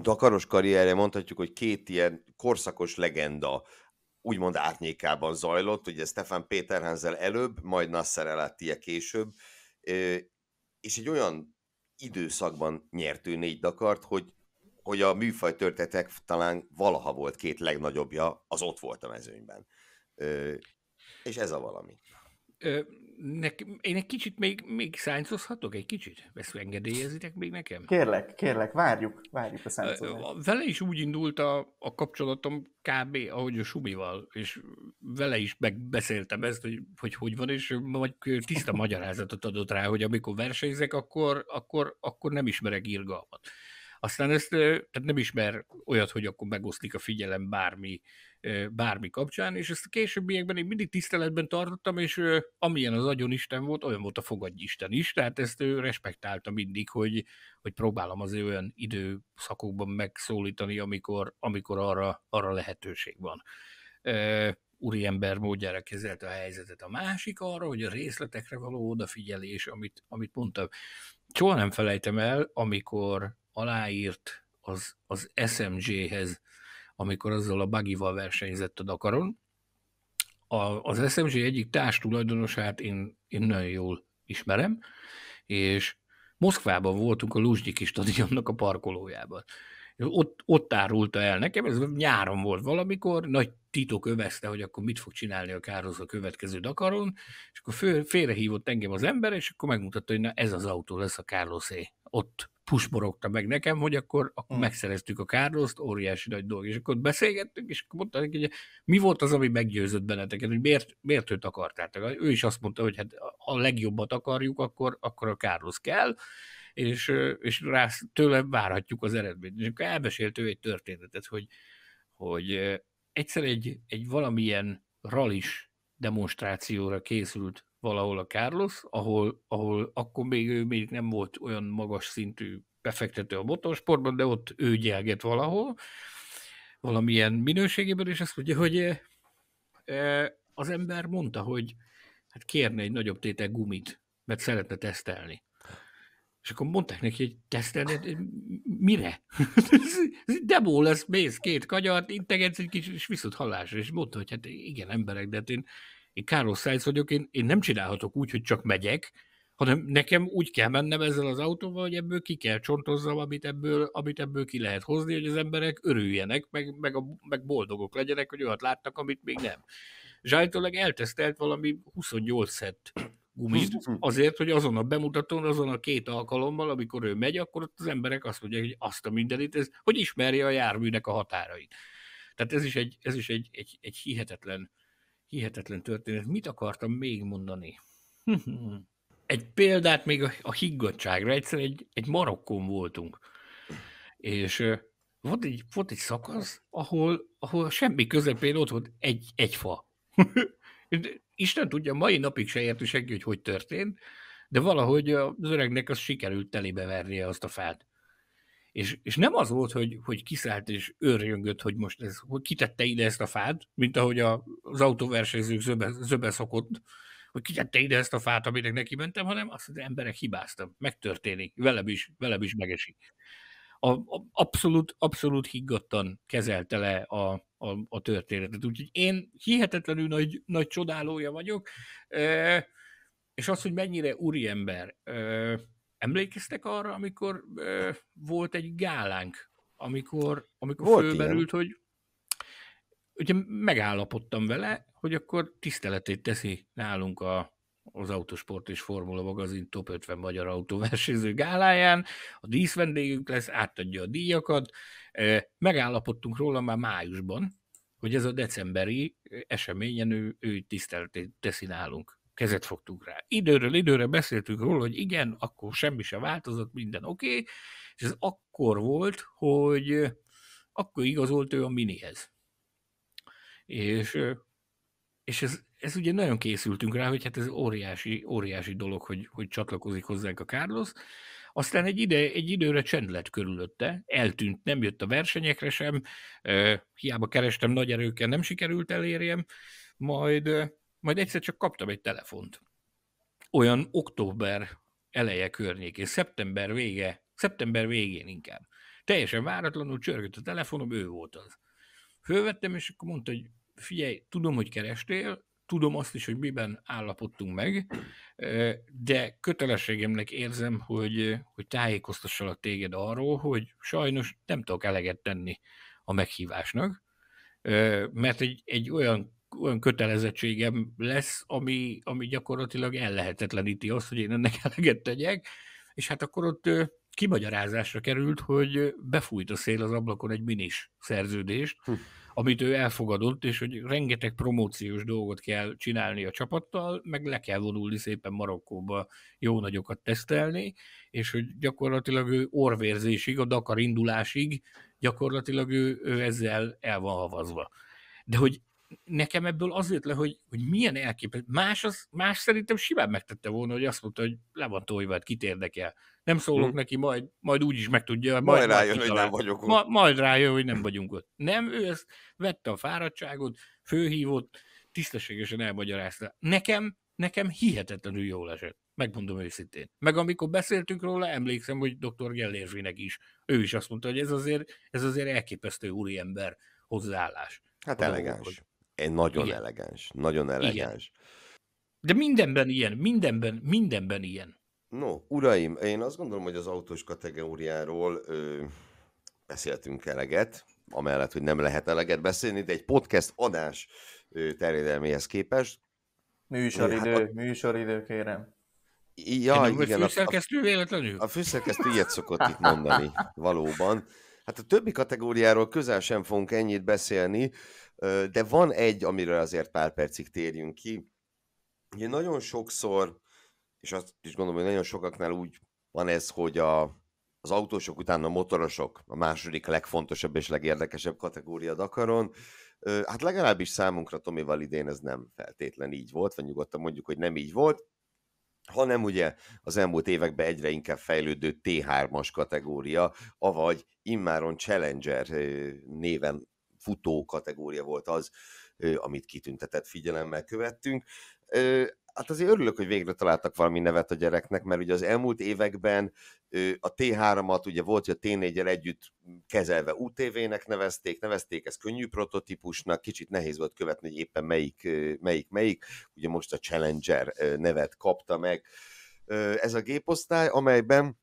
Dakaros karrierje mondhatjuk, hogy két ilyen korszakos legenda úgymond árnyékában zajlott, ugye Stefan Péterhánsel előbb, majd Nasser Elatia később, és egy olyan időszakban nyertő négy Dakart, hogy, hogy a műfaj történetek talán valaha volt két legnagyobbja, az ott volt a mezőnyben. És ez a valami. Nekem, én egy kicsit még, még szájncozhatok, egy kicsit? Ezt engedélyezitek még nekem? Kérlek, kérlek, várjuk, várjuk a szájncozást. Vele is úgy indult a, a kapcsolatom kb. ahogy a Sumival, és vele is megbeszéltem ezt, hogy hogy, hogy van, és majd tiszta magyarázatot adott rá, hogy amikor versenyzek, akkor, akkor, akkor nem ismerek irgalmat. Aztán ezt tehát nem ismer olyat, hogy akkor megosztik a figyelem bármi, bármi kapcsán, és ezt a későbbiekben én mindig tiszteletben tartottam, és amilyen az agyon Isten volt, olyan volt a fogadj Isten is, tehát ezt ő respektálta mindig, hogy, hogy próbálom az olyan időszakokban megszólítani, amikor, amikor arra, arra lehetőség van ember módjára kezelte a helyzetet. A másik arra, hogy a részletekre való odafigyelés, amit, amit mondtam. Soha nem felejtem el, amikor aláírt az, az SMG-hez, amikor azzal a Bagival versenyzett a Dakaron. A, az SMG egyik társ tulajdonosát én, én nagyon jól ismerem, és Moszkvában voltunk a Luzsnyiki stadionnak a parkolójában. Ott, ott árulta el nekem, ez nyáron volt valamikor, nagy titok övezte, hogy akkor mit fog csinálni a Kárhoz a következő Dakaron, és akkor fő, félrehívott engem az ember, és akkor megmutatta, hogy na ez az autó lesz a Carlosé. Ott pusborogta meg nekem, hogy akkor, akkor hmm. megszereztük a carlos óriási nagy dolog, és akkor beszélgettünk, és akkor mondta neki, hogy mi volt az, ami meggyőzött benneteket, hogy miért, miért őt akartátok. Ő is azt mondta, hogy hát ha legjobbat akarjuk, akkor, akkor a Carlos kell, és, és rá tőle várhatjuk az eredményt. És akkor elmesélt ő egy történetet, hogy, hogy eh, egyszer egy, egy valamilyen ralis demonstrációra készült valahol a Carlos, ahol, ahol akkor még ő még nem volt olyan magas szintű befektető a motorsportban, de ott ő gyelget valahol, valamilyen minőségében, és azt mondja, hogy eh, eh, az ember mondta, hogy hát kérne egy nagyobb tétel gumit, mert szeretne tesztelni. És akkor mondták neki, hogy tesztelni, hát, mire? Demo lesz, mész két kanyart, integetsz egy kis, és viszont hallásra. És mondta, hogy hát igen, emberek, de hát én én Carlos Sainz vagyok, én, én nem csinálhatok úgy, hogy csak megyek, hanem nekem úgy kell mennem ezzel az autóval, hogy ebből ki kell csontozzam, amit ebből, amit ebből ki lehet hozni, hogy az emberek örüljenek, meg, meg, a, meg boldogok legyenek, hogy olyat láttak, amit még nem. Zsájtólag eltesztelt valami 28 szett gumit, azért, hogy azon a bemutatón, azon a két alkalommal, amikor ő megy, akkor ott az emberek azt mondják, hogy azt a mindenit, ez, hogy ismerje a járműnek a határait. Tehát ez is egy, ez is egy, egy, egy hihetetlen uh, Hihetetlen történet. Mit akartam még mondani? egy példát még a, a higgadságra. Egyszer egy, egy Marokkon voltunk, és uh, volt egy, volt egy szakasz, ahol, ahol semmi közepén ott volt egy, egy fa. Isten tudja, mai napig se érti senki, hogy hogy történt, de valahogy az öregnek az sikerült telébe vernie azt a fát. És, és nem az volt, hogy, hogy kiszállt és őrjöngött, hogy most ez, hogy kitette ide ezt a fát, mint ahogy a, az autóversenyzők zöbe, zöbe szokott, hogy kitette ide ezt a fát, aminek neki mentem, hanem azt, az emberek hibáztam, megtörténik, velem is, velem is megesik. A, a, abszolút, abszolút higgadtan kezelte le a, a, a történetet. Úgyhogy én hihetetlenül nagy, nagy csodálója vagyok, e, és az, hogy mennyire úriember, e, Emlékeztek arra, amikor ö, volt egy gálánk, amikor, amikor volt fölmerült, ilyen. hogy ugye megállapodtam vele, hogy akkor tiszteletét teszi nálunk a, az Autosport és Formula magazin top 50 magyar autóversenyző gáláján, a díszvendégünk lesz, átadja a díjakat, megállapodtunk róla már májusban, hogy ez a decemberi eseményen ő, ő tiszteletét teszi nálunk kezet fogtunk rá. Időről időre beszéltünk róla, hogy igen, akkor semmi se változott, minden oké, okay, és ez akkor volt, hogy akkor igazolt ő a minihez. És, és ez, ez ugye nagyon készültünk rá, hogy hát ez óriási, óriási dolog, hogy, hogy csatlakozik hozzánk a Carlos. Aztán egy, ide, egy időre csend lett körülötte, eltűnt, nem jött a versenyekre sem, hiába kerestem nagy erőkkel, nem sikerült elérjem, majd majd egyszer csak kaptam egy telefont. Olyan október eleje környékén, szeptember vége, szeptember végén inkább. Teljesen váratlanul csörgött a telefonom, ő volt az. Fölvettem, és akkor mondta, hogy figyelj, tudom, hogy kerestél, tudom azt is, hogy miben állapodtunk meg, de kötelességemnek érzem, hogy, hogy tájékoztassalak téged arról, hogy sajnos nem tudok eleget tenni a meghívásnak, mert egy, egy olyan olyan kötelezettségem lesz, ami, ami gyakorlatilag ellehetetleníti azt, hogy én ennek eleget tegyek, és hát akkor ott kimagyarázásra került, hogy befújt a szél az ablakon egy minis szerződést, hm. amit ő elfogadott, és hogy rengeteg promóciós dolgot kell csinálni a csapattal, meg le kell vonulni szépen Marokkóba jó nagyokat tesztelni, és hogy gyakorlatilag ő orvérzésig, a Dakar indulásig gyakorlatilag ő, ő ezzel el van havazva. De hogy nekem ebből az jött le, hogy, hogy milyen elképesztő. Más, az, más szerintem simán megtette volna, hogy azt mondta, hogy le van tojva, hát kit érdekel. Nem szólok hmm. neki, majd, majd úgy is megtudja. Majd, majd rájön, hogy nem vagyok ott. Ma, majd rájön, hogy nem vagyunk ott. Nem, ő ezt vette a fáradtságot, főhívott, tisztességesen elmagyarázta. Nekem, nekem hihetetlenül jól esett. Megmondom őszintén. Meg amikor beszéltünk róla, emlékszem, hogy dr. Gellérvének is. Ő is azt mondta, hogy ez azért, ez azért elképesztő úriember hozzáállás. Hát elegáns. Nagyon Igen. elegáns, nagyon elegáns. Igen. De mindenben ilyen, mindenben, mindenben ilyen. No, uraim, én azt gondolom, hogy az autós kategóriáról ö, beszéltünk eleget, amellett, hogy nem lehet eleget beszélni, de egy podcast adás ö, terjedelméhez képest. Műsoridő, hát a... műsoridő, kérem. Ja, nem igen. A főszerkesztő véletlenül? A főszerkesztő ilyet szokott itt mondani, valóban. Hát a többi kategóriáról közel sem fogunk ennyit beszélni, de van egy, amiről azért pár percig térjünk ki. Ugye nagyon sokszor, és azt is gondolom, hogy nagyon sokaknál úgy van ez, hogy a, az autósok után a motorosok a második legfontosabb és legérdekesebb kategória Dakaron. Hát legalábbis számunkra Tomival idén ez nem feltétlen így volt, vagy nyugodtan mondjuk, hogy nem így volt, hanem ugye az elmúlt években egyre inkább fejlődő T3-as kategória, avagy immáron Challenger néven futó kategória volt az, amit kitüntetett figyelemmel követtünk. Hát azért örülök, hogy végre találtak valami nevet a gyereknek, mert ugye az elmúlt években a T3-at ugye volt, hogy a T4-el együtt kezelve UTV-nek nevezték, nevezték ez könnyű prototípusnak, kicsit nehéz volt követni, hogy éppen melyik, melyik, melyik. Ugye most a Challenger nevet kapta meg ez a géposztály, amelyben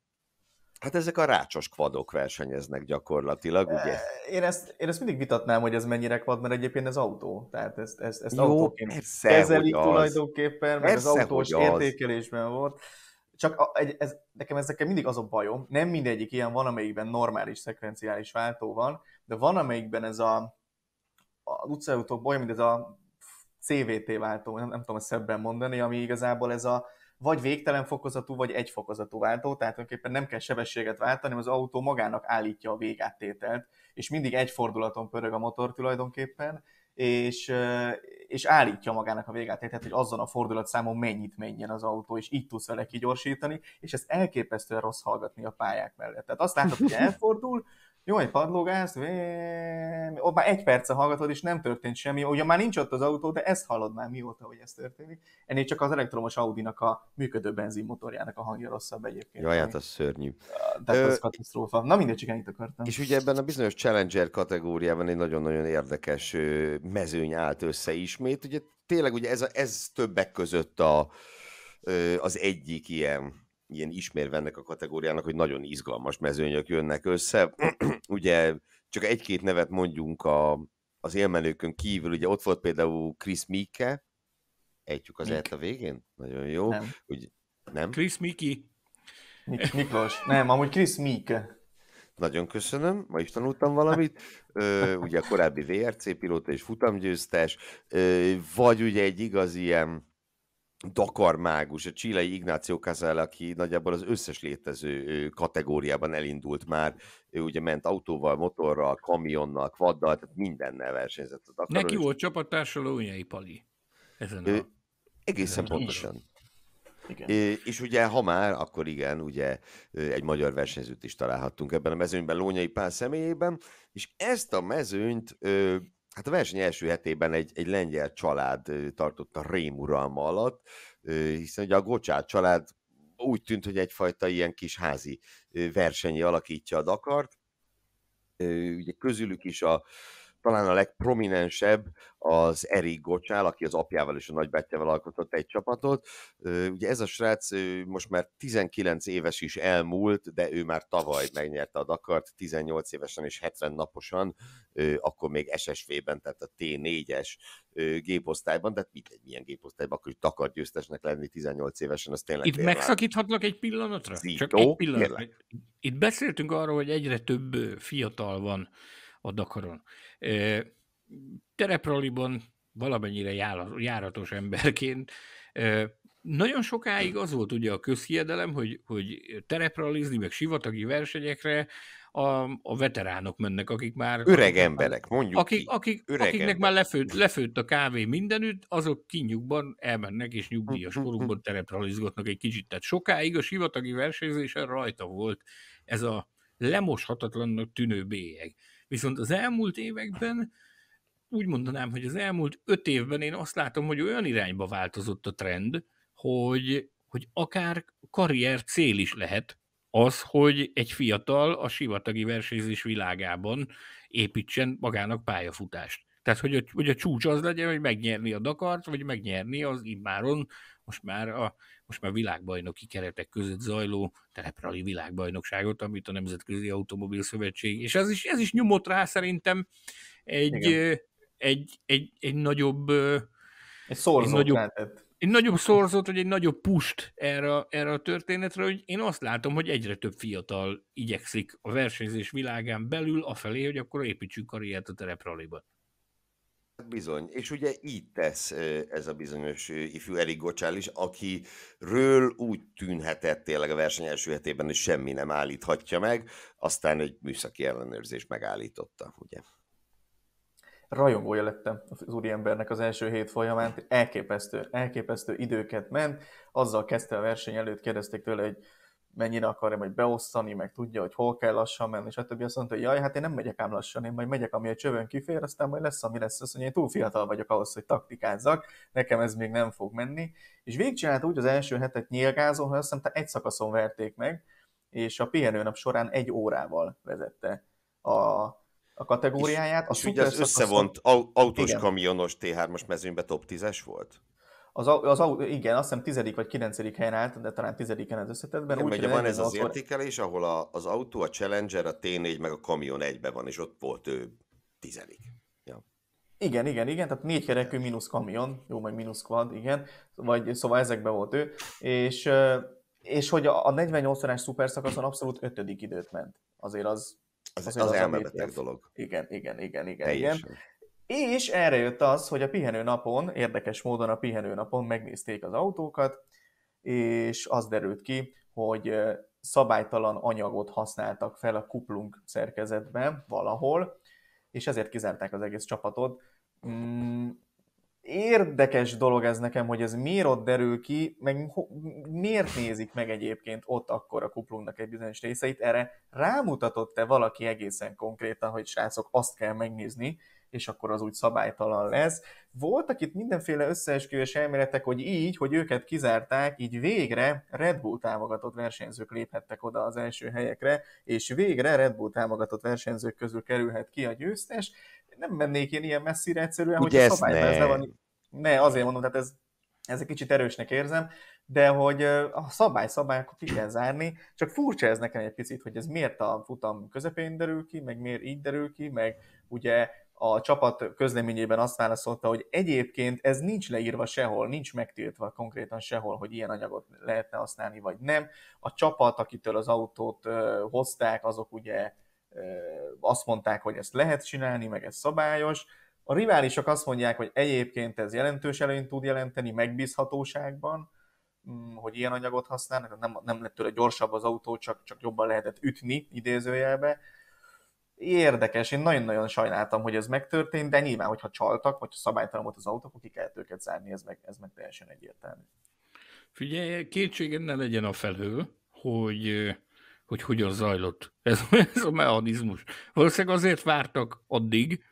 Hát ezek a rácsos kvadok versenyeznek gyakorlatilag, ugye? Én ezt, én ezt mindig vitatnám, hogy ez mennyire kvad, mert egyébként ez autó. Tehát ezt, ezt, ezt Jó, autóként persze, kezelik tulajdonképpen, mert persze, az autós értékelésben az. volt. Csak egy, ez, nekem ezekkel mindig az a bajom, nem mindegyik ilyen, van amelyikben normális szekvenciális váltó van, de van amelyikben ez a, utcai autók olyan, mint ez a CVT váltó, nem, nem tudom ezt szebben mondani, ami igazából ez a vagy végtelen fokozatú, vagy egy fokozatú váltó, tehát tulajdonképpen nem kell sebességet váltani, az autó magának állítja a végáttételt, és mindig egy fordulaton pörög a motor tulajdonképpen, és, és állítja magának a végáttételt, hogy azon a fordulatszámon mennyit menjen az autó, és így tudsz vele kigyorsítani, és ez elképesztően rossz hallgatni a pályák mellett. Tehát azt látod, hogy elfordul, jó, egy padlógáz, vé... ott már egy perce hallgatod, és nem történt semmi. Ugye már nincs ott az autó, de ezt hallod már mióta, hogy ez történik. Ennél csak az elektromos Audi-nak a működő benzinmotorjának a hangja rosszabb egyébként. Jaj, hát az szörnyű. De ah, az Ö... katasztrófa. Na mindegy, csak ennyit akartam. És ugye ebben a bizonyos Challenger kategóriában egy nagyon-nagyon érdekes mezőny állt össze ismét. Ugye tényleg ugye ez, a, ez többek között a, az egyik ilyen ilyen ismérve ennek a kategóriának, hogy nagyon izgalmas mezőnyök jönnek össze ugye csak egy-két nevet mondjunk a, az élmenőkön kívül, ugye ott volt például Chris Mike, ejtjük az Mik. a végén, nagyon jó. Nem. Ugye, nem? Chris Miki. Mik- Miklós. Nem, amúgy Chris Mike. Nagyon köszönöm, ma is tanultam valamit. Ö, ugye a korábbi VRC pilóta és futamgyőztes, ö, vagy ugye egy igaz ilyen Dakar mágus, a csilei Ignáció Kazel, aki nagyjából az összes létező kategóriában elindult már, ő ugye ment autóval, motorral, kamionnal, kvaddal, tehát mindennel versenyzett a Dakaron. Neki volt csapattársa Lónyai Pali. Ezen ő, a... Egészen ezen pontosan. igen. É, és ugye, ha már, akkor igen, ugye egy magyar versenyzőt is találhattunk ebben a mezőnyben, Lónyai Pál személyében, és ezt a mezőnyt ö, Hát a verseny első hetében egy, egy lengyel család tartotta uralma alatt, hiszen ugye a Gocsát család úgy tűnt, hogy egyfajta ilyen kis házi versenyi alakítja a Dakart. Ugye közülük is a talán a legprominensebb az Erik Gocsál, aki az apjával és a nagybátyjával alkotott egy csapatot. Ugye ez a srác most már 19 éves is elmúlt, de ő már tavaly megnyerte a Dakart, 18 évesen és 70 naposan, akkor még SSV-ben, tehát a T4-es géposztályban, mit egy milyen géposztályban, akkor Dakar győztesnek lenni 18 évesen, az tényleg... Itt tényleg megszakíthatlak egy pillanatra? Zito, Csak egy pillanatra. Itt beszéltünk arról, hogy egyre több fiatal van a Dakaron. Terepraliban valamennyire járatos emberként nagyon sokáig az volt ugye a közhiedelem, hogy, hogy terepralizni, meg sivatagi versenyekre a, a veteránok mennek, akik már... Öreg emberek, mondjuk akik, akik, öreg Akiknek emberek. már lefőtt, lefőtt a kávé mindenütt, azok kinyugban elmennek, és nyugdíjas korukban terepralizgatnak egy kicsit. Tehát sokáig a sivatagi versenyzésen rajta volt ez a lemoshatatlannak tűnő bélyeg. Viszont az elmúlt években úgy mondanám, hogy az elmúlt öt évben én azt látom, hogy olyan irányba változott a trend, hogy, hogy akár karrier cél is lehet az, hogy egy fiatal a sivatagi versenyzés világában építsen magának pályafutást. Tehát, hogy a, hogy a csúcs az legyen, hogy megnyerni a Dakart, vagy megnyerni az immáron, most már a most már világbajnoki keretek között zajló teleprali világbajnokságot, amit a Nemzetközi Automobil Szövetség, és ez is, ez is nyomott rá szerintem egy, egy, egy, egy nagyobb egy szorzót egy nagyobb, lehetett. Egy nagyobb szorzót, vagy egy nagyobb pust erre, erre a történetre, hogy én azt látom, hogy egyre több fiatal igyekszik a versenyzés világán belül afelé, hogy akkor építsünk karriert a terepraliban. Bizony, és ugye így tesz ez a bizonyos ifjú Erik Gocsál is, akiről úgy tűnhetett tényleg a verseny első hetében, hogy semmi nem állíthatja meg, aztán egy műszaki ellenőrzés megállította, ugye? Rajongója lettem az úriembernek az első hét folyamán, elképesztő, elképesztő időket ment, azzal kezdte a verseny előtt, kérdezték tőle, hogy mennyire akarja majd beosztani, meg tudja, hogy hol kell lassan menni, és a többi azt mondta, hogy jaj, hát én nem megyek ám lassan, én majd megyek, ami a csövön kifér, aztán majd lesz, ami lesz, azt mondja, én túl fiatal vagyok ahhoz, hogy taktikázzak, nekem ez még nem fog menni. És végigcsinálta úgy az első hetet nyilgázó, hogy azt egy szakaszon verték meg, és a pihenőnap során egy órával vezette a, a kategóriáját. A és, ugye az összevont autós, igen. kamionos T3-as mezőnyben top 10-es volt? Az, az, igen, azt hiszem tizedik vagy kilencedik helyen állt, de talán tizediken az összetetben. Igen, úgy, van ez az akkor... értékelés, ahol a, az autó, a Challenger, a T4 meg a kamion egybe van, és ott volt ő tizedik. Ja. Igen, igen, igen, tehát négy kerekű mínusz kamion, jó, meg mínusz quad, igen, vagy szóval ezekben volt ő, és, és hogy a, a 48 órás szuperszakaszon abszolút ötödik időt ment. Azért az... Az, az, az, az elmebeteg dolog. Igen, igen, igen, igen. Teljesen. igen. És erre jött az, hogy a pihenő napon, érdekes módon a pihenő napon megnézték az autókat, és az derült ki, hogy szabálytalan anyagot használtak fel a kuplunk szerkezetben valahol, és ezért kizárták az egész csapatot. Mm, érdekes dolog ez nekem, hogy ez miért ott derül ki, meg miért nézik meg egyébként ott akkor a kuplunknak egy bizonyos részeit. Erre rámutatott-e valaki egészen konkrétan, hogy srácok, azt kell megnézni, és akkor az úgy szabálytalan lesz. Voltak itt mindenféle összeesküvés elméletek, hogy így, hogy őket kizárták, így végre Red Bull támogatott versenyzők léphettek oda az első helyekre, és végre Red Bull támogatott versenyzők közül kerülhet ki a győztes. Nem mennék én ilyen messzire egyszerűen, hogy a szabálytalan van. Ne, azért mondom, tehát ez, ez egy kicsit erősnek érzem, de hogy a szabály szabály, akkor ki kell zárni. Csak furcsa ez nekem egy picit, hogy ez miért a futam közepén derül ki, meg miért így derül ki, meg ugye a csapat közleményében azt válaszolta, hogy egyébként ez nincs leírva sehol, nincs megtiltva konkrétan sehol, hogy ilyen anyagot lehetne használni, vagy nem. A csapat, akitől az autót hozták, azok ugye azt mondták, hogy ezt lehet csinálni, meg ez szabályos. A riválisok azt mondják, hogy egyébként ez jelentős előnyt tud jelenteni megbízhatóságban, mm, hogy ilyen anyagot használnak, nem, nem lett tőle gyorsabb az autó, csak, csak jobban lehetett ütni idézőjelbe, érdekes, én nagyon-nagyon sajnáltam, hogy ez megtörtént, de nyilván, hogyha csaltak, vagy ha szabálytalan volt az autó, akkor ki kellett őket zárni, ez meg, ez meg teljesen egyértelmű. Figyelj, kétséged ne legyen a felhő, hogy, hogy hogyan zajlott ez, ez a mechanizmus. Valószínűleg azért vártak addig,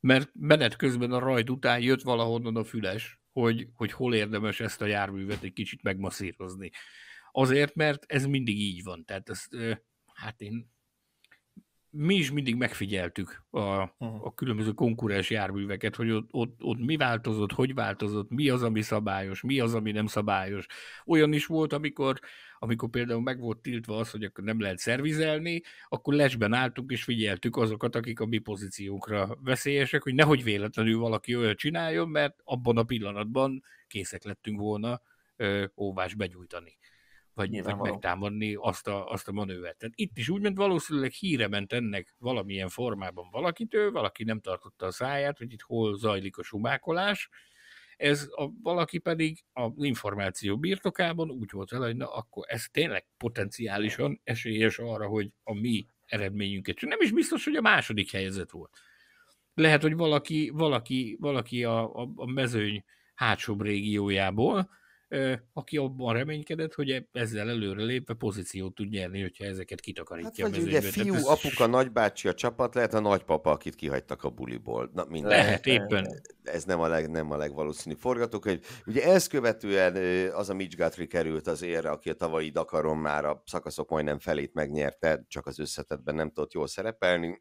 mert menet közben a rajt után jött valahonnan a füles, hogy, hogy hol érdemes ezt a járművet egy kicsit megmasszírozni. Azért, mert ez mindig így van. Tehát ezt, hát én mi is mindig megfigyeltük a, mhm. a különböző konkurens járműveket, hogy ott, ott, ott mi változott, hogy változott, mi az, ami szabályos, mi az, ami nem szabályos. Olyan is volt, amikor, amikor például meg volt tiltva az, hogy akkor nem lehet szervizelni, akkor lesben álltunk és figyeltük azokat, akik a mi pozíciónkra veszélyesek, hogy nehogy véletlenül valaki olyat csináljon, mert abban a pillanatban készek lettünk volna ö, óvás begyújtani vagy, vagy megtámadni azt a, azt a manővert. Tehát itt is úgy ment, valószínűleg híre ment ennek valamilyen formában valakitől, valaki nem tartotta a száját, hogy itt hol zajlik a sumákolás, ez a, valaki pedig az információ birtokában úgy volt vele, hogy na akkor ez tényleg potenciálisan esélyes arra, hogy a mi eredményünket. Nem is biztos, hogy a második helyzet volt. Lehet, hogy valaki, valaki, valaki a, a, a mezőny hátsóbb régiójából, aki abban reménykedett, hogy e, ezzel előrelépve pozíciót tud nyerni, hogyha ezeket kitakarítja hát, a mezőnybe. ugye fiú, ez... apuka, nagybácsi a csapat, lehet a nagypapa, akit kihagytak a buliból. Na, minden. Lehet, éppen. Ez nem a, leg, nem a legvalószínű forgatókönyv. Ugye ezt követően az a Mitch Guthrie került az érre, aki a tavalyi Dakaron már a szakaszok majdnem felét megnyerte, csak az összetetben nem tudott jól szerepelni.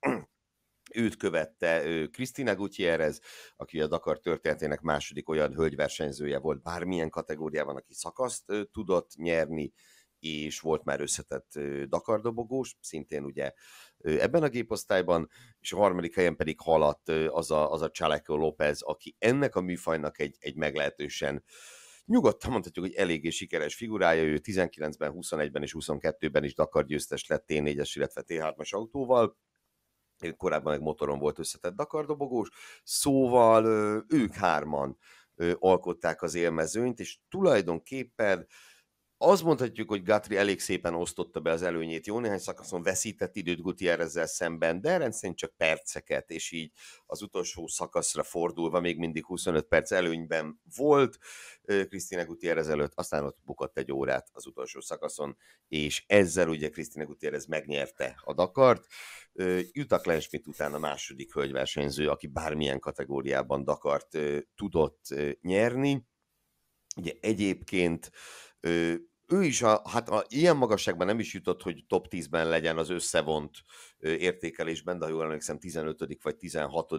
Őt követte Krisztina Gutierrez, aki a Dakar történetének második olyan hölgyversenyzője volt bármilyen kategóriában, aki szakaszt tudott nyerni, és volt már összetett Dakar dobogós szintén ugye ebben a géposztályban, és a harmadik helyen pedig haladt az a, az a Chaleco López, aki ennek a műfajnak egy, egy meglehetősen nyugodtan mondhatjuk, hogy eléggé sikeres figurája, ő 19-ben, 21-ben és 22-ben is Dakar győztes lett T4-es, illetve T3-as autóval, korábban meg motoron volt összetett dakardobogós, szóval ők hárman alkották az élmezőnyt, és tulajdonképpen azt mondhatjuk, hogy Gatri elég szépen osztotta be az előnyét, jó néhány szakaszon veszített időt Gutierrezzel szemben, de rendszerint csak perceket, és így az utolsó szakaszra fordulva még mindig 25 perc előnyben volt Krisztina Gutierrez előtt, aztán ott bukott egy órát az utolsó szakaszon, és ezzel ugye Krisztina Gutierrez megnyerte a Dakart. Jutta Kleinschmidt után a második hölgyversenyző, aki bármilyen kategóriában Dakart tudott nyerni. Ugye egyébként ő is, a, hát a, ilyen magasságban nem is jutott, hogy top 10-ben legyen az összevont értékelésben, de ha jól emlékszem, 15. vagy 16.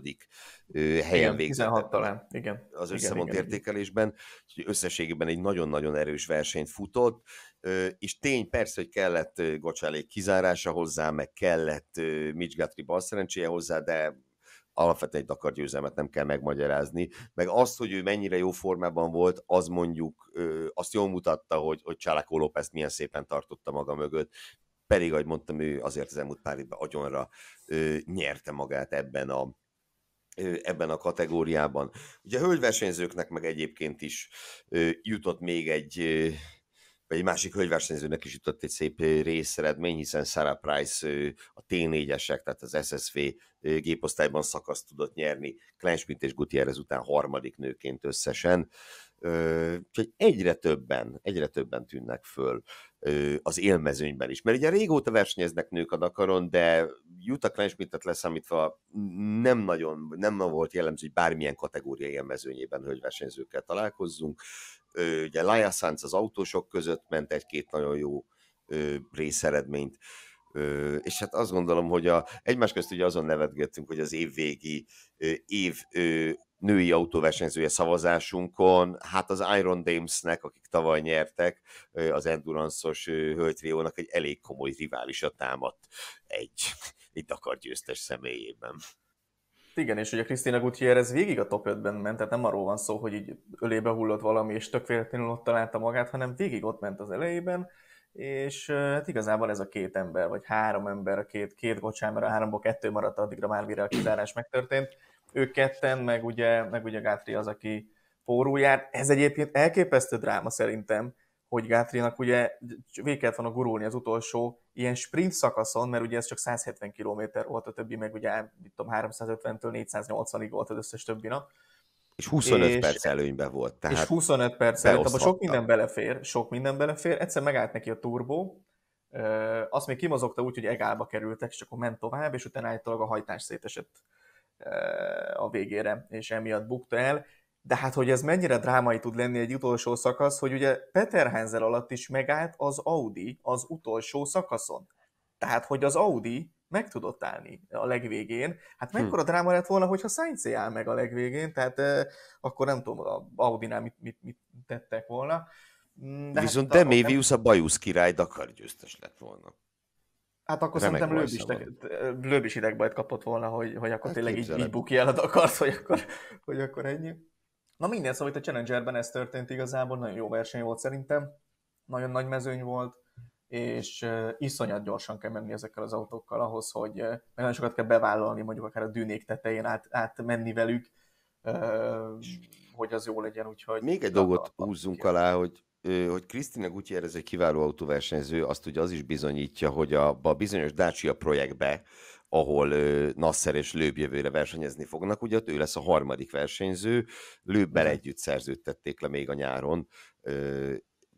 helyen igen, végzett. 16 talán, igen. Az összemont igen, értékelésben, igen. És összességében egy nagyon-nagyon erős versenyt futott, és tény persze, hogy kellett Gocsálék kizárása hozzá, meg kellett Mitch Guthrie bal szerencséje hozzá, de alapvetően egy Dakar győzelmet nem kell megmagyarázni, meg azt, hogy ő mennyire jó formában volt, az mondjuk azt jól mutatta, hogy, hogy Csálákó López milyen szépen tartotta maga mögött, pedig, ahogy mondtam, ő azért az elmúlt pár évben agyonra ö, nyerte magát ebben a, ebben a kategóriában. Ugye a hölgyversenyzőknek meg egyébként is jutott még egy, vagy egy másik hölgyversenyzőnek is jutott egy szép részeredmény, hiszen Sarah Price a T4-esek, tehát az SSV géposztályban szakaszt tudott nyerni, Kleinschmidt és Gutierrez után harmadik nőként összesen. Úgyhogy egyre többen, egyre többen tűnnek föl az élmezőnyben is. Mert ugye régóta versenyeznek nők a Dakaron, de Jutta Kleinschmidtet leszámítva nem nagyon, nem volt jellemző, hogy bármilyen kategória élmezőnyében hölgyversenyzőkkel találkozzunk. Ugye Laya Sanz az autósok között ment egy-két nagyon jó részeredményt. és hát azt gondolom, hogy a, egymás közt ugye azon nevetgettünk, hogy az évvégi év női autóversenyzője szavazásunkon, hát az Iron Dames-nek, akik tavaly nyertek, az endurance-os hölgytriónak egy elég komoly riválisa támadt egy, egy akar győztes személyében. Igen, és ugye Krisztina Gutierrez végig a top 5-ben ment, tehát nem arról van szó, hogy így ölébe hullott valami, és tök véletlenül ott találta magát, hanem végig ott ment az elejében, és hát igazából ez a két ember, vagy három ember, a két, két gocsán, mert a háromból kettő maradt addigra már, mire a kizárás megtörtént, ők ketten, meg ugye, meg ugye Gátri az, aki pórul jár. Ez egyébként elképesztő dráma szerintem, hogy Gátrinak ugye véget van a gurulni az utolsó ilyen sprint szakaszon, mert ugye ez csak 170 km volt, a többi meg ugye mit tudom, 350-től 480-ig volt az összes többi nap. És 25 és, perc előnyben volt. Tehát és 25 perc előtt, abban sok minden belefér, sok minden belefér. Egyszer megállt neki a turbó, azt még kimozogta úgy, hogy egálba kerültek, és akkor ment tovább, és utána állítólag a hajtás szétesett a végére, és emiatt bukta el. De hát, hogy ez mennyire drámai tud lenni egy utolsó szakasz, hogy ugye Peter Hansel alatt is megállt az Audi az utolsó szakaszon. Tehát, hogy az Audi meg tudott állni a legvégén. Hát hm. mekkora hmm. dráma lett volna, hogyha Sainz áll meg a legvégén, tehát eh, akkor nem tudom, a Audinál mit, mit, mit tettek volna. Hm, de hát Viszont hát, Demévius nem... a bajusz király Dakar győztes lett volna. Hát akkor Remek szerintem lőb is, te, is idegbajt kapott volna, hogy, hogy akkor hát tényleg így, így buki el akarsz, hogy akkor, hogy akkor ennyi. Na minden, szóval itt a Challengerben ez történt igazából, nagyon jó verseny volt szerintem, nagyon nagy mezőny volt, és iszonyat gyorsan kell menni ezekkel az autókkal ahhoz, hogy nagyon sokat kell bevállalni, mondjuk akár a dűnék tetején át, át menni velük, hogy az jó legyen. Úgyhogy Még egy dolgot húzzunk alá, hogy hogy Krisztina Gutierrez egy kiváló autóversenyző, azt ugye az is bizonyítja, hogy a, a bizonyos Dacia projektbe, ahol ö, Nasser és Lőb jövőre versenyezni fognak, ugye ott ő lesz a harmadik versenyző, Lőbbel mhm. együtt szerződtették le még a nyáron, ö,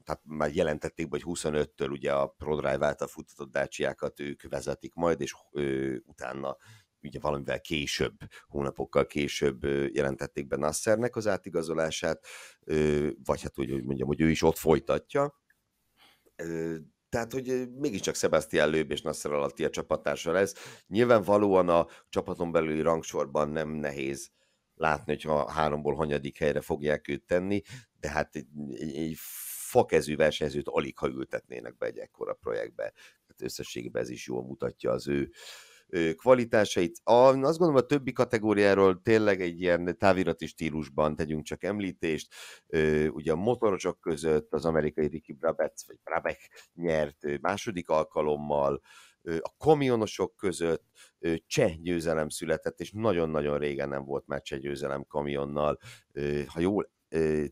tehát már jelentették hogy 25-től ugye a ProDrive által futtatott dácsiákat ők vezetik majd, és ö, utána ugye valamivel később, hónapokkal később jelentették be Nassernek az átigazolását, vagy hát úgy, hogy mondjam, hogy ő is ott folytatja. Tehát, hogy mégiscsak Sebastian Lőb és Nasser alatti a csapattársa lesz. Nyilvánvalóan a csapaton belüli rangsorban nem nehéz látni, hogy a háromból hanyadik helyre fogják őt tenni, de hát egy, egy, egy fakezű versenyzőt alig ha ültetnének be egy ekkora projektbe. Tehát összességében ez is jól mutatja az ő kvalitásait. A, azt gondolom a többi kategóriáról tényleg egy ilyen távirati stílusban tegyünk csak említést. Ugye a motorosok között az amerikai Ricky Brabec, vagy Brabec nyert második alkalommal, a kamionosok között cseh győzelem született, és nagyon-nagyon régen nem volt már cseh győzelem kamionnal. Ha jól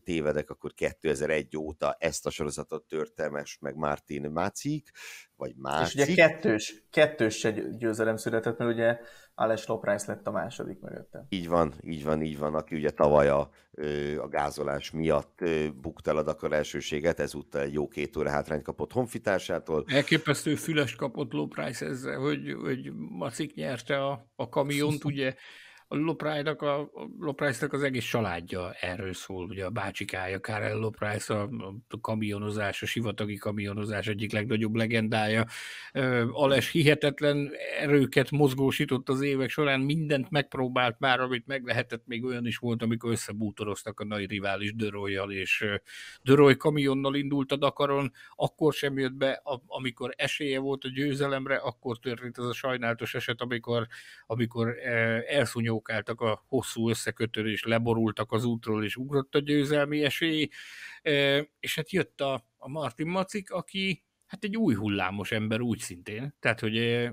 tévedek, akkor 2001 óta ezt a sorozatot törtelmes meg Martin Mácik, vagy Mácik. És ugye kettős, kettős egy győzelem született, mert ugye Alex Loprice lett a második mögötte. Így van, így van, így van, aki ugye tavaly a, a gázolás miatt bukta el a Dakar elsőséget, ezúttal egy jó két óra hátrányt kapott honfitársától. Elképesztő füles kapott Loprice ezzel, hogy, hogy Macik nyerte a, a kamiont, ugye a Loprájnak a, a Loprájnak az egész családja erről szól, ugye a bácsikája, Karel Loprájsz, a, a kamionozás, a sivatagi kamionozás egyik legnagyobb legendája. Ales hihetetlen erőket mozgósított az évek során, mindent megpróbált már, amit meg lehetett, még olyan is volt, amikor összebútoroztak a nagy rivális Dörojjal, és Döroj kamionnal indult a Dakaron, akkor sem jött be, amikor esélye volt a győzelemre, akkor történt ez a sajnálatos eset, amikor, amikor elszúnyó benyókáltak a hosszú összekötődés, leborultak az útról, és ugrott a győzelmi esély, és hát jött a, a Martin Macik, aki hát egy új hullámos ember úgy szintén, tehát hogy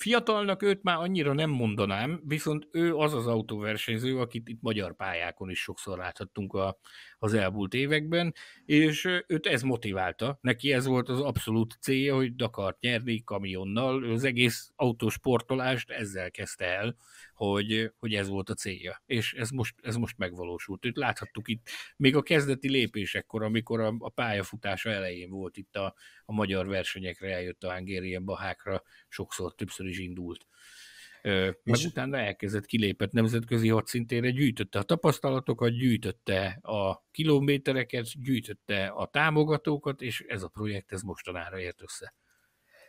Fiatalnak őt már annyira nem mondanám, viszont ő az az autóversenyző, akit itt magyar pályákon is sokszor láthattunk a, az elmúlt években, és őt ez motiválta. Neki ez volt az abszolút célja, hogy Dakart nyerni kamionnal, ő az egész autósportolást ezzel kezdte el, hogy, hogy ez volt a célja. És ez most, ez most megvalósult. Őt láthattuk itt még a kezdeti lépésekkor, amikor a, a pályafutása elején volt itt a, a magyar versenyekre, eljött a Hungarian Bahákra, sokszor, többször is indult meg és... utána elkezdett kilépett nemzetközi hadszintére, gyűjtötte a tapasztalatokat, gyűjtötte a kilométereket, gyűjtötte a támogatókat, és ez a projekt ez mostanára ért össze.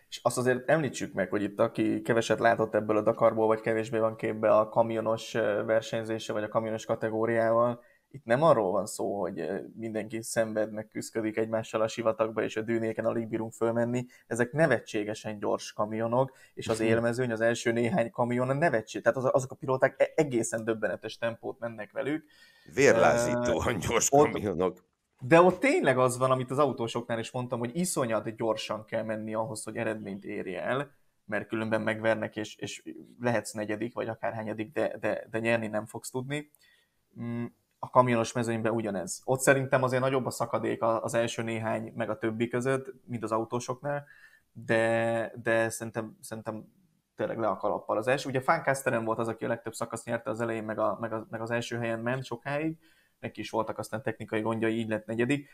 És azt azért említsük meg, hogy itt aki keveset látott ebből a Dakarból, vagy kevésbé van képbe a kamionos versenyzése, vagy a kamionos kategóriával, itt nem arról van szó, hogy mindenki szenved, meg küzdik egymással a sivatagba, és a dűnéken alig bírunk fölmenni. Ezek nevetségesen gyors kamionok, és az mhm. élmezőny, az első néhány kamion a nevetség. Tehát az, azok a pilóták e-, egészen döbbenetes tempót mennek velük. Vérlázítóan gyors kamionok. De ott tényleg az van, amit az autósoknál is mondtam, hogy iszonyat gyorsan kell menni ahhoz, hogy eredményt érje el, mert különben megvernek, és, és lehetsz negyedik, vagy akár hányadik, de, de, de nyerni nem fogsz tudni mm, a kamionos mezőnyben ugyanez. Ott szerintem azért nagyobb a szakadék az első néhány, meg a többi között, mint az autósoknál, de, de szerintem, szerintem tényleg le a kalappal. Az első, ugye Fánkászterem volt az, aki a legtöbb szakasz nyerte az elején, meg, a, meg, a, meg az első helyen ment sokáig, neki is voltak aztán technikai gondjai, így lett negyedik,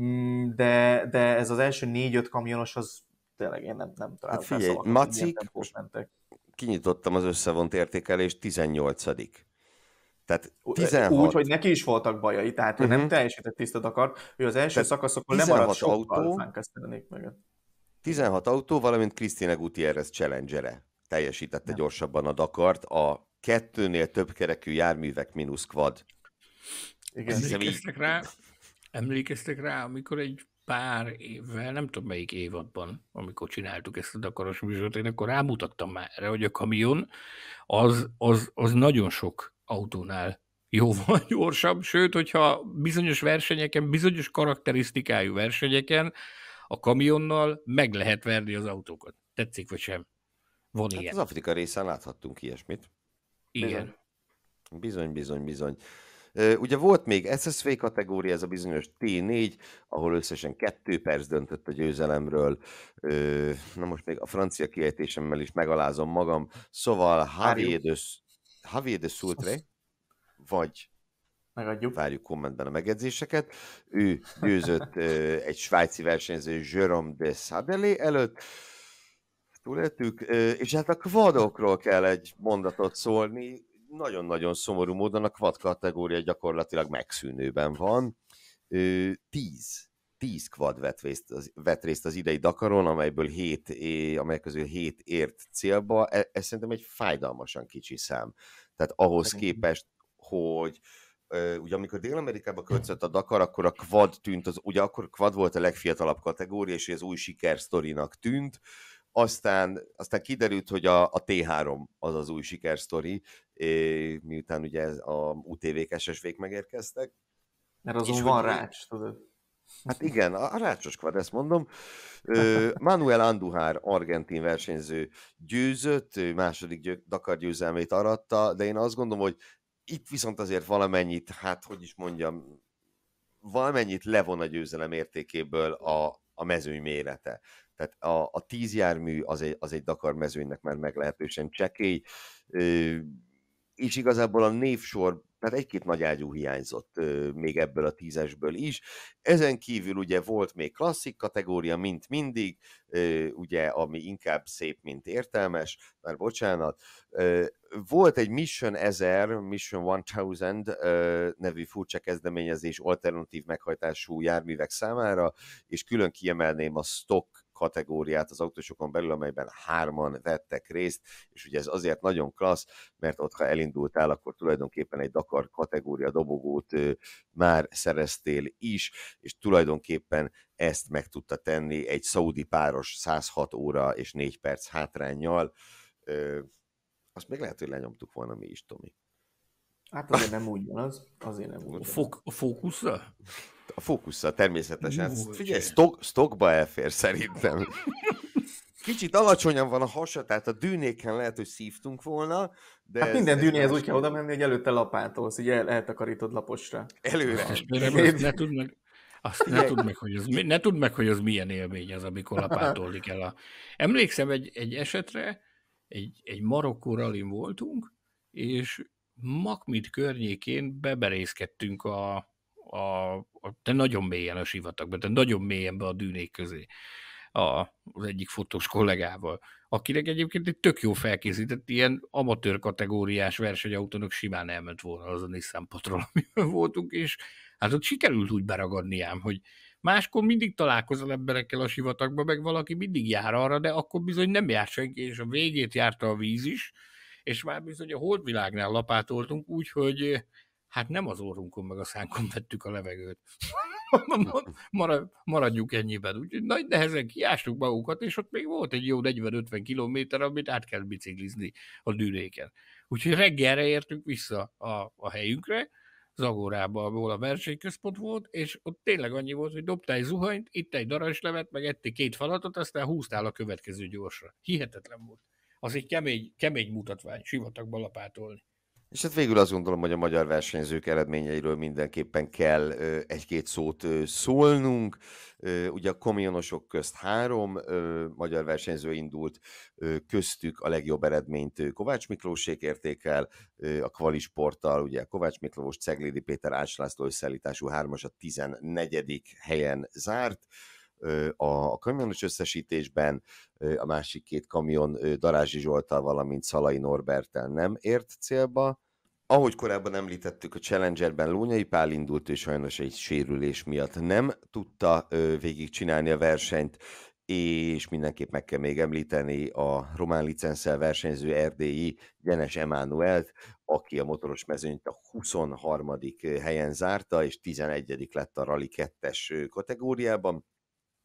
mm, de, de ez az első négy-öt kamionos, az tényleg én nem, nem találtam. hát figyelj, szavakat, Macik, kinyitottam az összevont értékelést, 18 tehát 16. Úgy, hogy neki is voltak bajai, tehát uh-huh. ő nem mhm. teljesített tisztet akart, ő az első tehát szakaszokon lemaradt autó Frankensteinék mögött. 16 autó, valamint Krisztina Gutierrez challenger-e teljesítette nem. gyorsabban a Dakart, a kettőnél több kerekű járművek mínusz quad. Igen. Emlékeztek rá, emlékeztek rá, amikor egy pár évvel, nem tudom melyik évadban, amikor csináltuk ezt a Dakaros műsort, én akkor rámutattam már erre, hogy a kamion az, az, az nagyon sok autónál jóval gyorsabb, sőt, hogyha bizonyos versenyeken, bizonyos karakterisztikájú versenyeken a kamionnal meg lehet verni az autókat. Tetszik vagy sem? Van hát ilyen. Az Afrika részen láthattunk ilyesmit. Igen. Bizony, bizony, bizony. Ugye volt még SSV kategória, ez a bizonyos T4, ahol összesen kettő perc döntött a győzelemről. Na most még a francia kiejtésemmel is megalázom magam. Szóval Harry de Javier de Sultre, vagy Megadjuk. Várjuk kommentben a megjegyzéseket. Ő győzött egy svájci versenyző Jérôme de Sadelé előtt. Túléltük, és hát a kvadokról kell egy mondatot szólni. Nagyon-nagyon szomorú módon a kvad kategória gyakorlatilag megszűnőben van. Tíz 10 kvad vett részt, az, vett részt az idei Dakaron, amelyből 7, amely közül 7 ért célba. Ez, ez szerintem egy fájdalmasan kicsi szám. Tehát ahhoz képest, hogy ugye amikor Dél-Amerikába költözött a Dakar, akkor a quad tűnt, az, ugye akkor quad volt a legfiatalabb kategória, és ez új sikersztorinak tűnt, aztán, aztán kiderült, hogy a, a T3 az az új sikersztori, miután ugye a utv k megérkeztek. Mert azon és van hogy, rács, tudod. Hát igen, a rácsos ezt mondom. Manuel Anduhár, argentin versenyző győzött, második Dakar győzelmét aratta, de én azt gondolom, hogy itt viszont azért valamennyit, hát hogy is mondjam, valamennyit levon a győzelem értékéből a, a mezőny mérete. Tehát a, a tíz jármű az egy, az egy Dakar mezőnynek már meglehetősen csekély, és igazából a névsor tehát egy-két nagy ágyú hiányzott még ebből a tízesből is. Ezen kívül ugye volt még klasszik kategória, mint mindig, ugye, ami inkább szép, mint értelmes, már bocsánat. Volt egy Mission 1000, Mission 1000 nevű furcsa kezdeményezés alternatív meghajtású járművek számára, és külön kiemelném a stock kategóriát az autósokon belül, amelyben hárman vettek részt, és ugye ez azért nagyon klassz, mert ott, ha elindultál, akkor tulajdonképpen egy Dakar kategória dobogót már szereztél is, és tulajdonképpen ezt meg tudta tenni egy szaudi páros 106 óra és 4 perc hátrányjal. Azt meg lehet, hogy lenyomtuk volna mi is, Tomi. Hát azért nem úgy van az, azért nem úgy. A, fok- a fókuszra? a fókusszal természetesen. Jó, Figyelj, stok, stokba elfér szerintem. Kicsit alacsonyan van a hasa, tehát a dűnéken lehet, hogy szívtunk volna, de hát ez, minden dűnéhez úgy kell oda menni, hogy előtte lapátolsz, így el, eltakarítod laposra. Előre. ne tudd meg, azt ne tudd meg, hogy az, ne tud meg, hogy az milyen élmény az, amikor lapátolni kell a... Emlékszem egy, egy esetre, egy, egy marokkó ralin voltunk, és Makmit környékén beberészkedtünk a, a, a, de nagyon mélyen a sivatagba, de nagyon mélyen be a dűnék közé a, az egyik fotós kollégával, akinek egyébként egy tök jó felkészített ilyen amatőr kategóriás versenyautónak simán elment volna az a Nissan Patrol, amiben voltunk, és hát ott sikerült úgy beragadni ám, hogy máskor mindig találkozol emberekkel a sivatagban, meg valaki mindig jár arra, de akkor bizony nem jár senki, és a végét járta a víz is, és már bizony a holdvilágnál lapátoltunk úgy, hogy hát nem az orrunkon meg a szánkon vettük a levegőt. maradjuk ennyiben. Úgyhogy nagy nehezen kiástuk magunkat, és ott még volt egy jó 40-50 kilométer, amit át kell biciklizni a dűréken. Úgyhogy reggelre értünk vissza a, a helyünkre, Zagorába, ahol a versenyközpont volt, és ott tényleg annyi volt, hogy dobtál egy zuhanyt, itt egy levet, meg ettél két falatot, aztán húztál a következő gyorsra. Hihetetlen volt. Az egy kemény, kemény mutatvány, sivatagba lapátolni. És hát végül azt gondolom, hogy a magyar versenyzők eredményeiről mindenképpen kell egy-két szót szólnunk. Ugye a komionosok közt három magyar versenyző indult, köztük a legjobb eredményt Kovács Miklósék értékel, a Kvalisporttal, ugye Kovács Miklós, Ceglédi Péter, Ács László összeállítású hármas a 14. helyen zárt a kamionos összesítésben, a másik két kamion Darázsi Zsoltal, valamint Szalai Norbertel nem ért célba. Ahogy korábban említettük, a Challengerben Lónyai Pál indult, és sajnos egy sérülés miatt nem tudta végigcsinálni a versenyt, és mindenképp meg kell még említeni a román licenszel versenyző erdélyi Jenes Emánuelt, aki a motoros mezőnyt a 23. helyen zárta, és 11. lett a Rally 2-es kategóriában.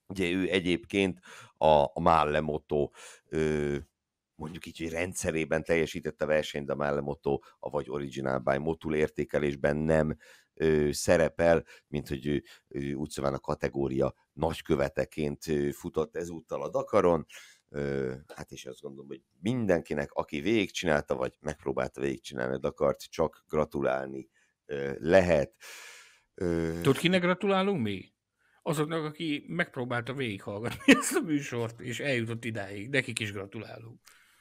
Ugye ő egyébként a, a Málle Moto mondjuk így, hogy rendszerében teljesítette a versenyt, de a Málle Moto, vagy Original by Motul értékelésben nem ö, szerepel, mint hogy ő, ő úgy szóval a kategória nagyköveteként futott ezúttal a Dakaron, ö, hát és azt gondolom, hogy mindenkinek, aki végigcsinálta, vagy megpróbálta végigcsinálni a Dakart, csak gratulálni ö, lehet. Ö, Tudod, kinek gratulálunk mi? azoknak, aki megpróbálta végighallgatni ezt a műsort, és eljutott idáig. Nekik is gratulálunk.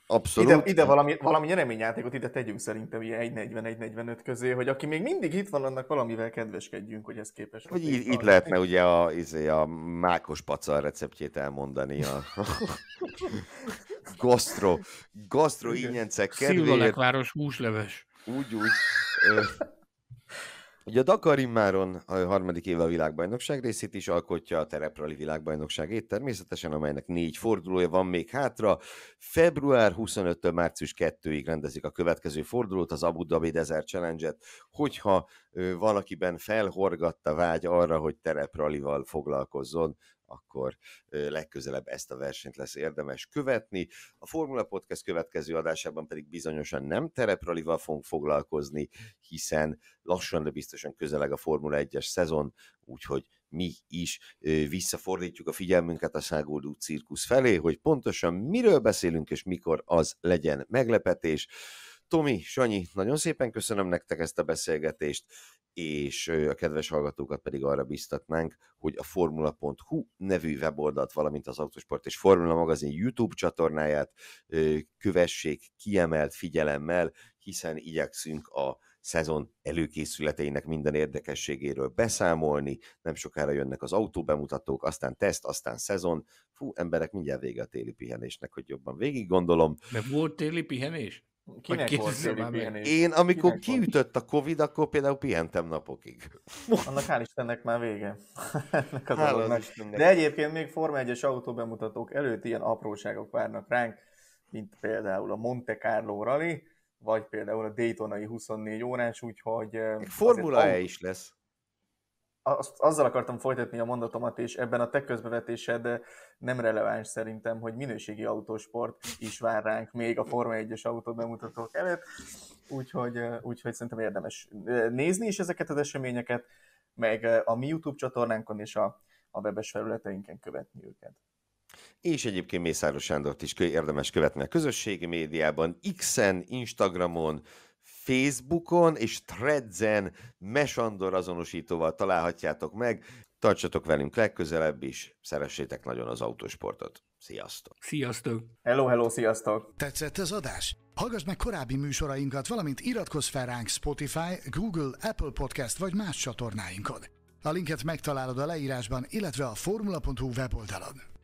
Abszolút. Ide, ide valami, valami nyereményjátékot ide tegyünk szerintem ilyen 1.40-1.45 közé, hogy aki még mindig itt van, annak valamivel kedveskedjünk, hogy ez képes. Hogy így, itt lehetne ugye a, izé, a mákos pacal receptjét elmondani. A... gastro, gastro ingyencek kedvéért. Szilvalekváros húsleves. Úgy, úgy. Ö Ugye a Dakar immáron a harmadik éve a világbajnokság részét is alkotja a tereprali világbajnokságét természetesen, amelynek négy fordulója van még hátra. Február 25-től március 2-ig rendezik a következő fordulót, az Abu Dhabi Desert Challenge-et. Hogyha valakiben felhorgatta vágy arra, hogy tereprali-val foglalkozzon, akkor legközelebb ezt a versenyt lesz érdemes követni. A Formula Podcast következő adásában pedig bizonyosan nem tereprolival fogunk foglalkozni, hiszen lassan, de biztosan közeleg a Formula 1-es szezon, úgyhogy mi is visszafordítjuk a figyelmünket a szágódó cirkusz felé, hogy pontosan miről beszélünk és mikor az legyen meglepetés. Tomi, Sanyi, nagyon szépen köszönöm nektek ezt a beszélgetést, és a kedves hallgatókat pedig arra biztatnánk, hogy a formula.hu nevű weboldalt, valamint az Autosport és Formula magazin YouTube csatornáját kövessék kiemelt figyelemmel, hiszen igyekszünk a szezon előkészületeinek minden érdekességéről beszámolni, nem sokára jönnek az autóbemutatók, aztán teszt, aztán szezon. Fú, emberek, mindjárt vége a téli pihenésnek, hogy jobban végig gondolom. Mert volt téli pihenés? Kinek volt Én, amikor Kinek kiütött a Covid, akkor például pihentem napokig. Annak hál' Istennek már vége. Ennek az hál De egyébként még Forma 1-es autóbemutatók előtt ilyen apróságok várnak ránk, mint például a Monte Carlo Rally, vagy például a Daytonai 24 órás, úgyhogy... Eh, Formula E autó... is lesz azt, azzal akartam folytatni a mondatomat, és ebben a te közbevetésed nem releváns szerintem, hogy minőségi autósport is vár ránk még a Forma 1-es autó bemutatók előtt, úgyhogy, eh, úgyhogy szerintem érdemes eh, nézni is ezeket az eseményeket, meg eh, a mi YouTube csatornánkon és a, a webes felületeinken követni őket. És egyébként Mészáros Sándort is érdemes követni a közösségi médiában, X-en, Instagramon, Facebookon és Threadzen Mesandor azonosítóval találhatjátok meg. Tartsatok velünk legközelebb is, szeressétek nagyon az autósportot. Sziasztok! Sziasztok! Hello, hello, sziasztok! Tetszett az adás? Hallgass meg korábbi műsorainkat, valamint iratkozz fel ránk Spotify, Google, Apple Podcast vagy más csatornáinkon. A linket megtalálod a leírásban, illetve a formula.hu weboldalon.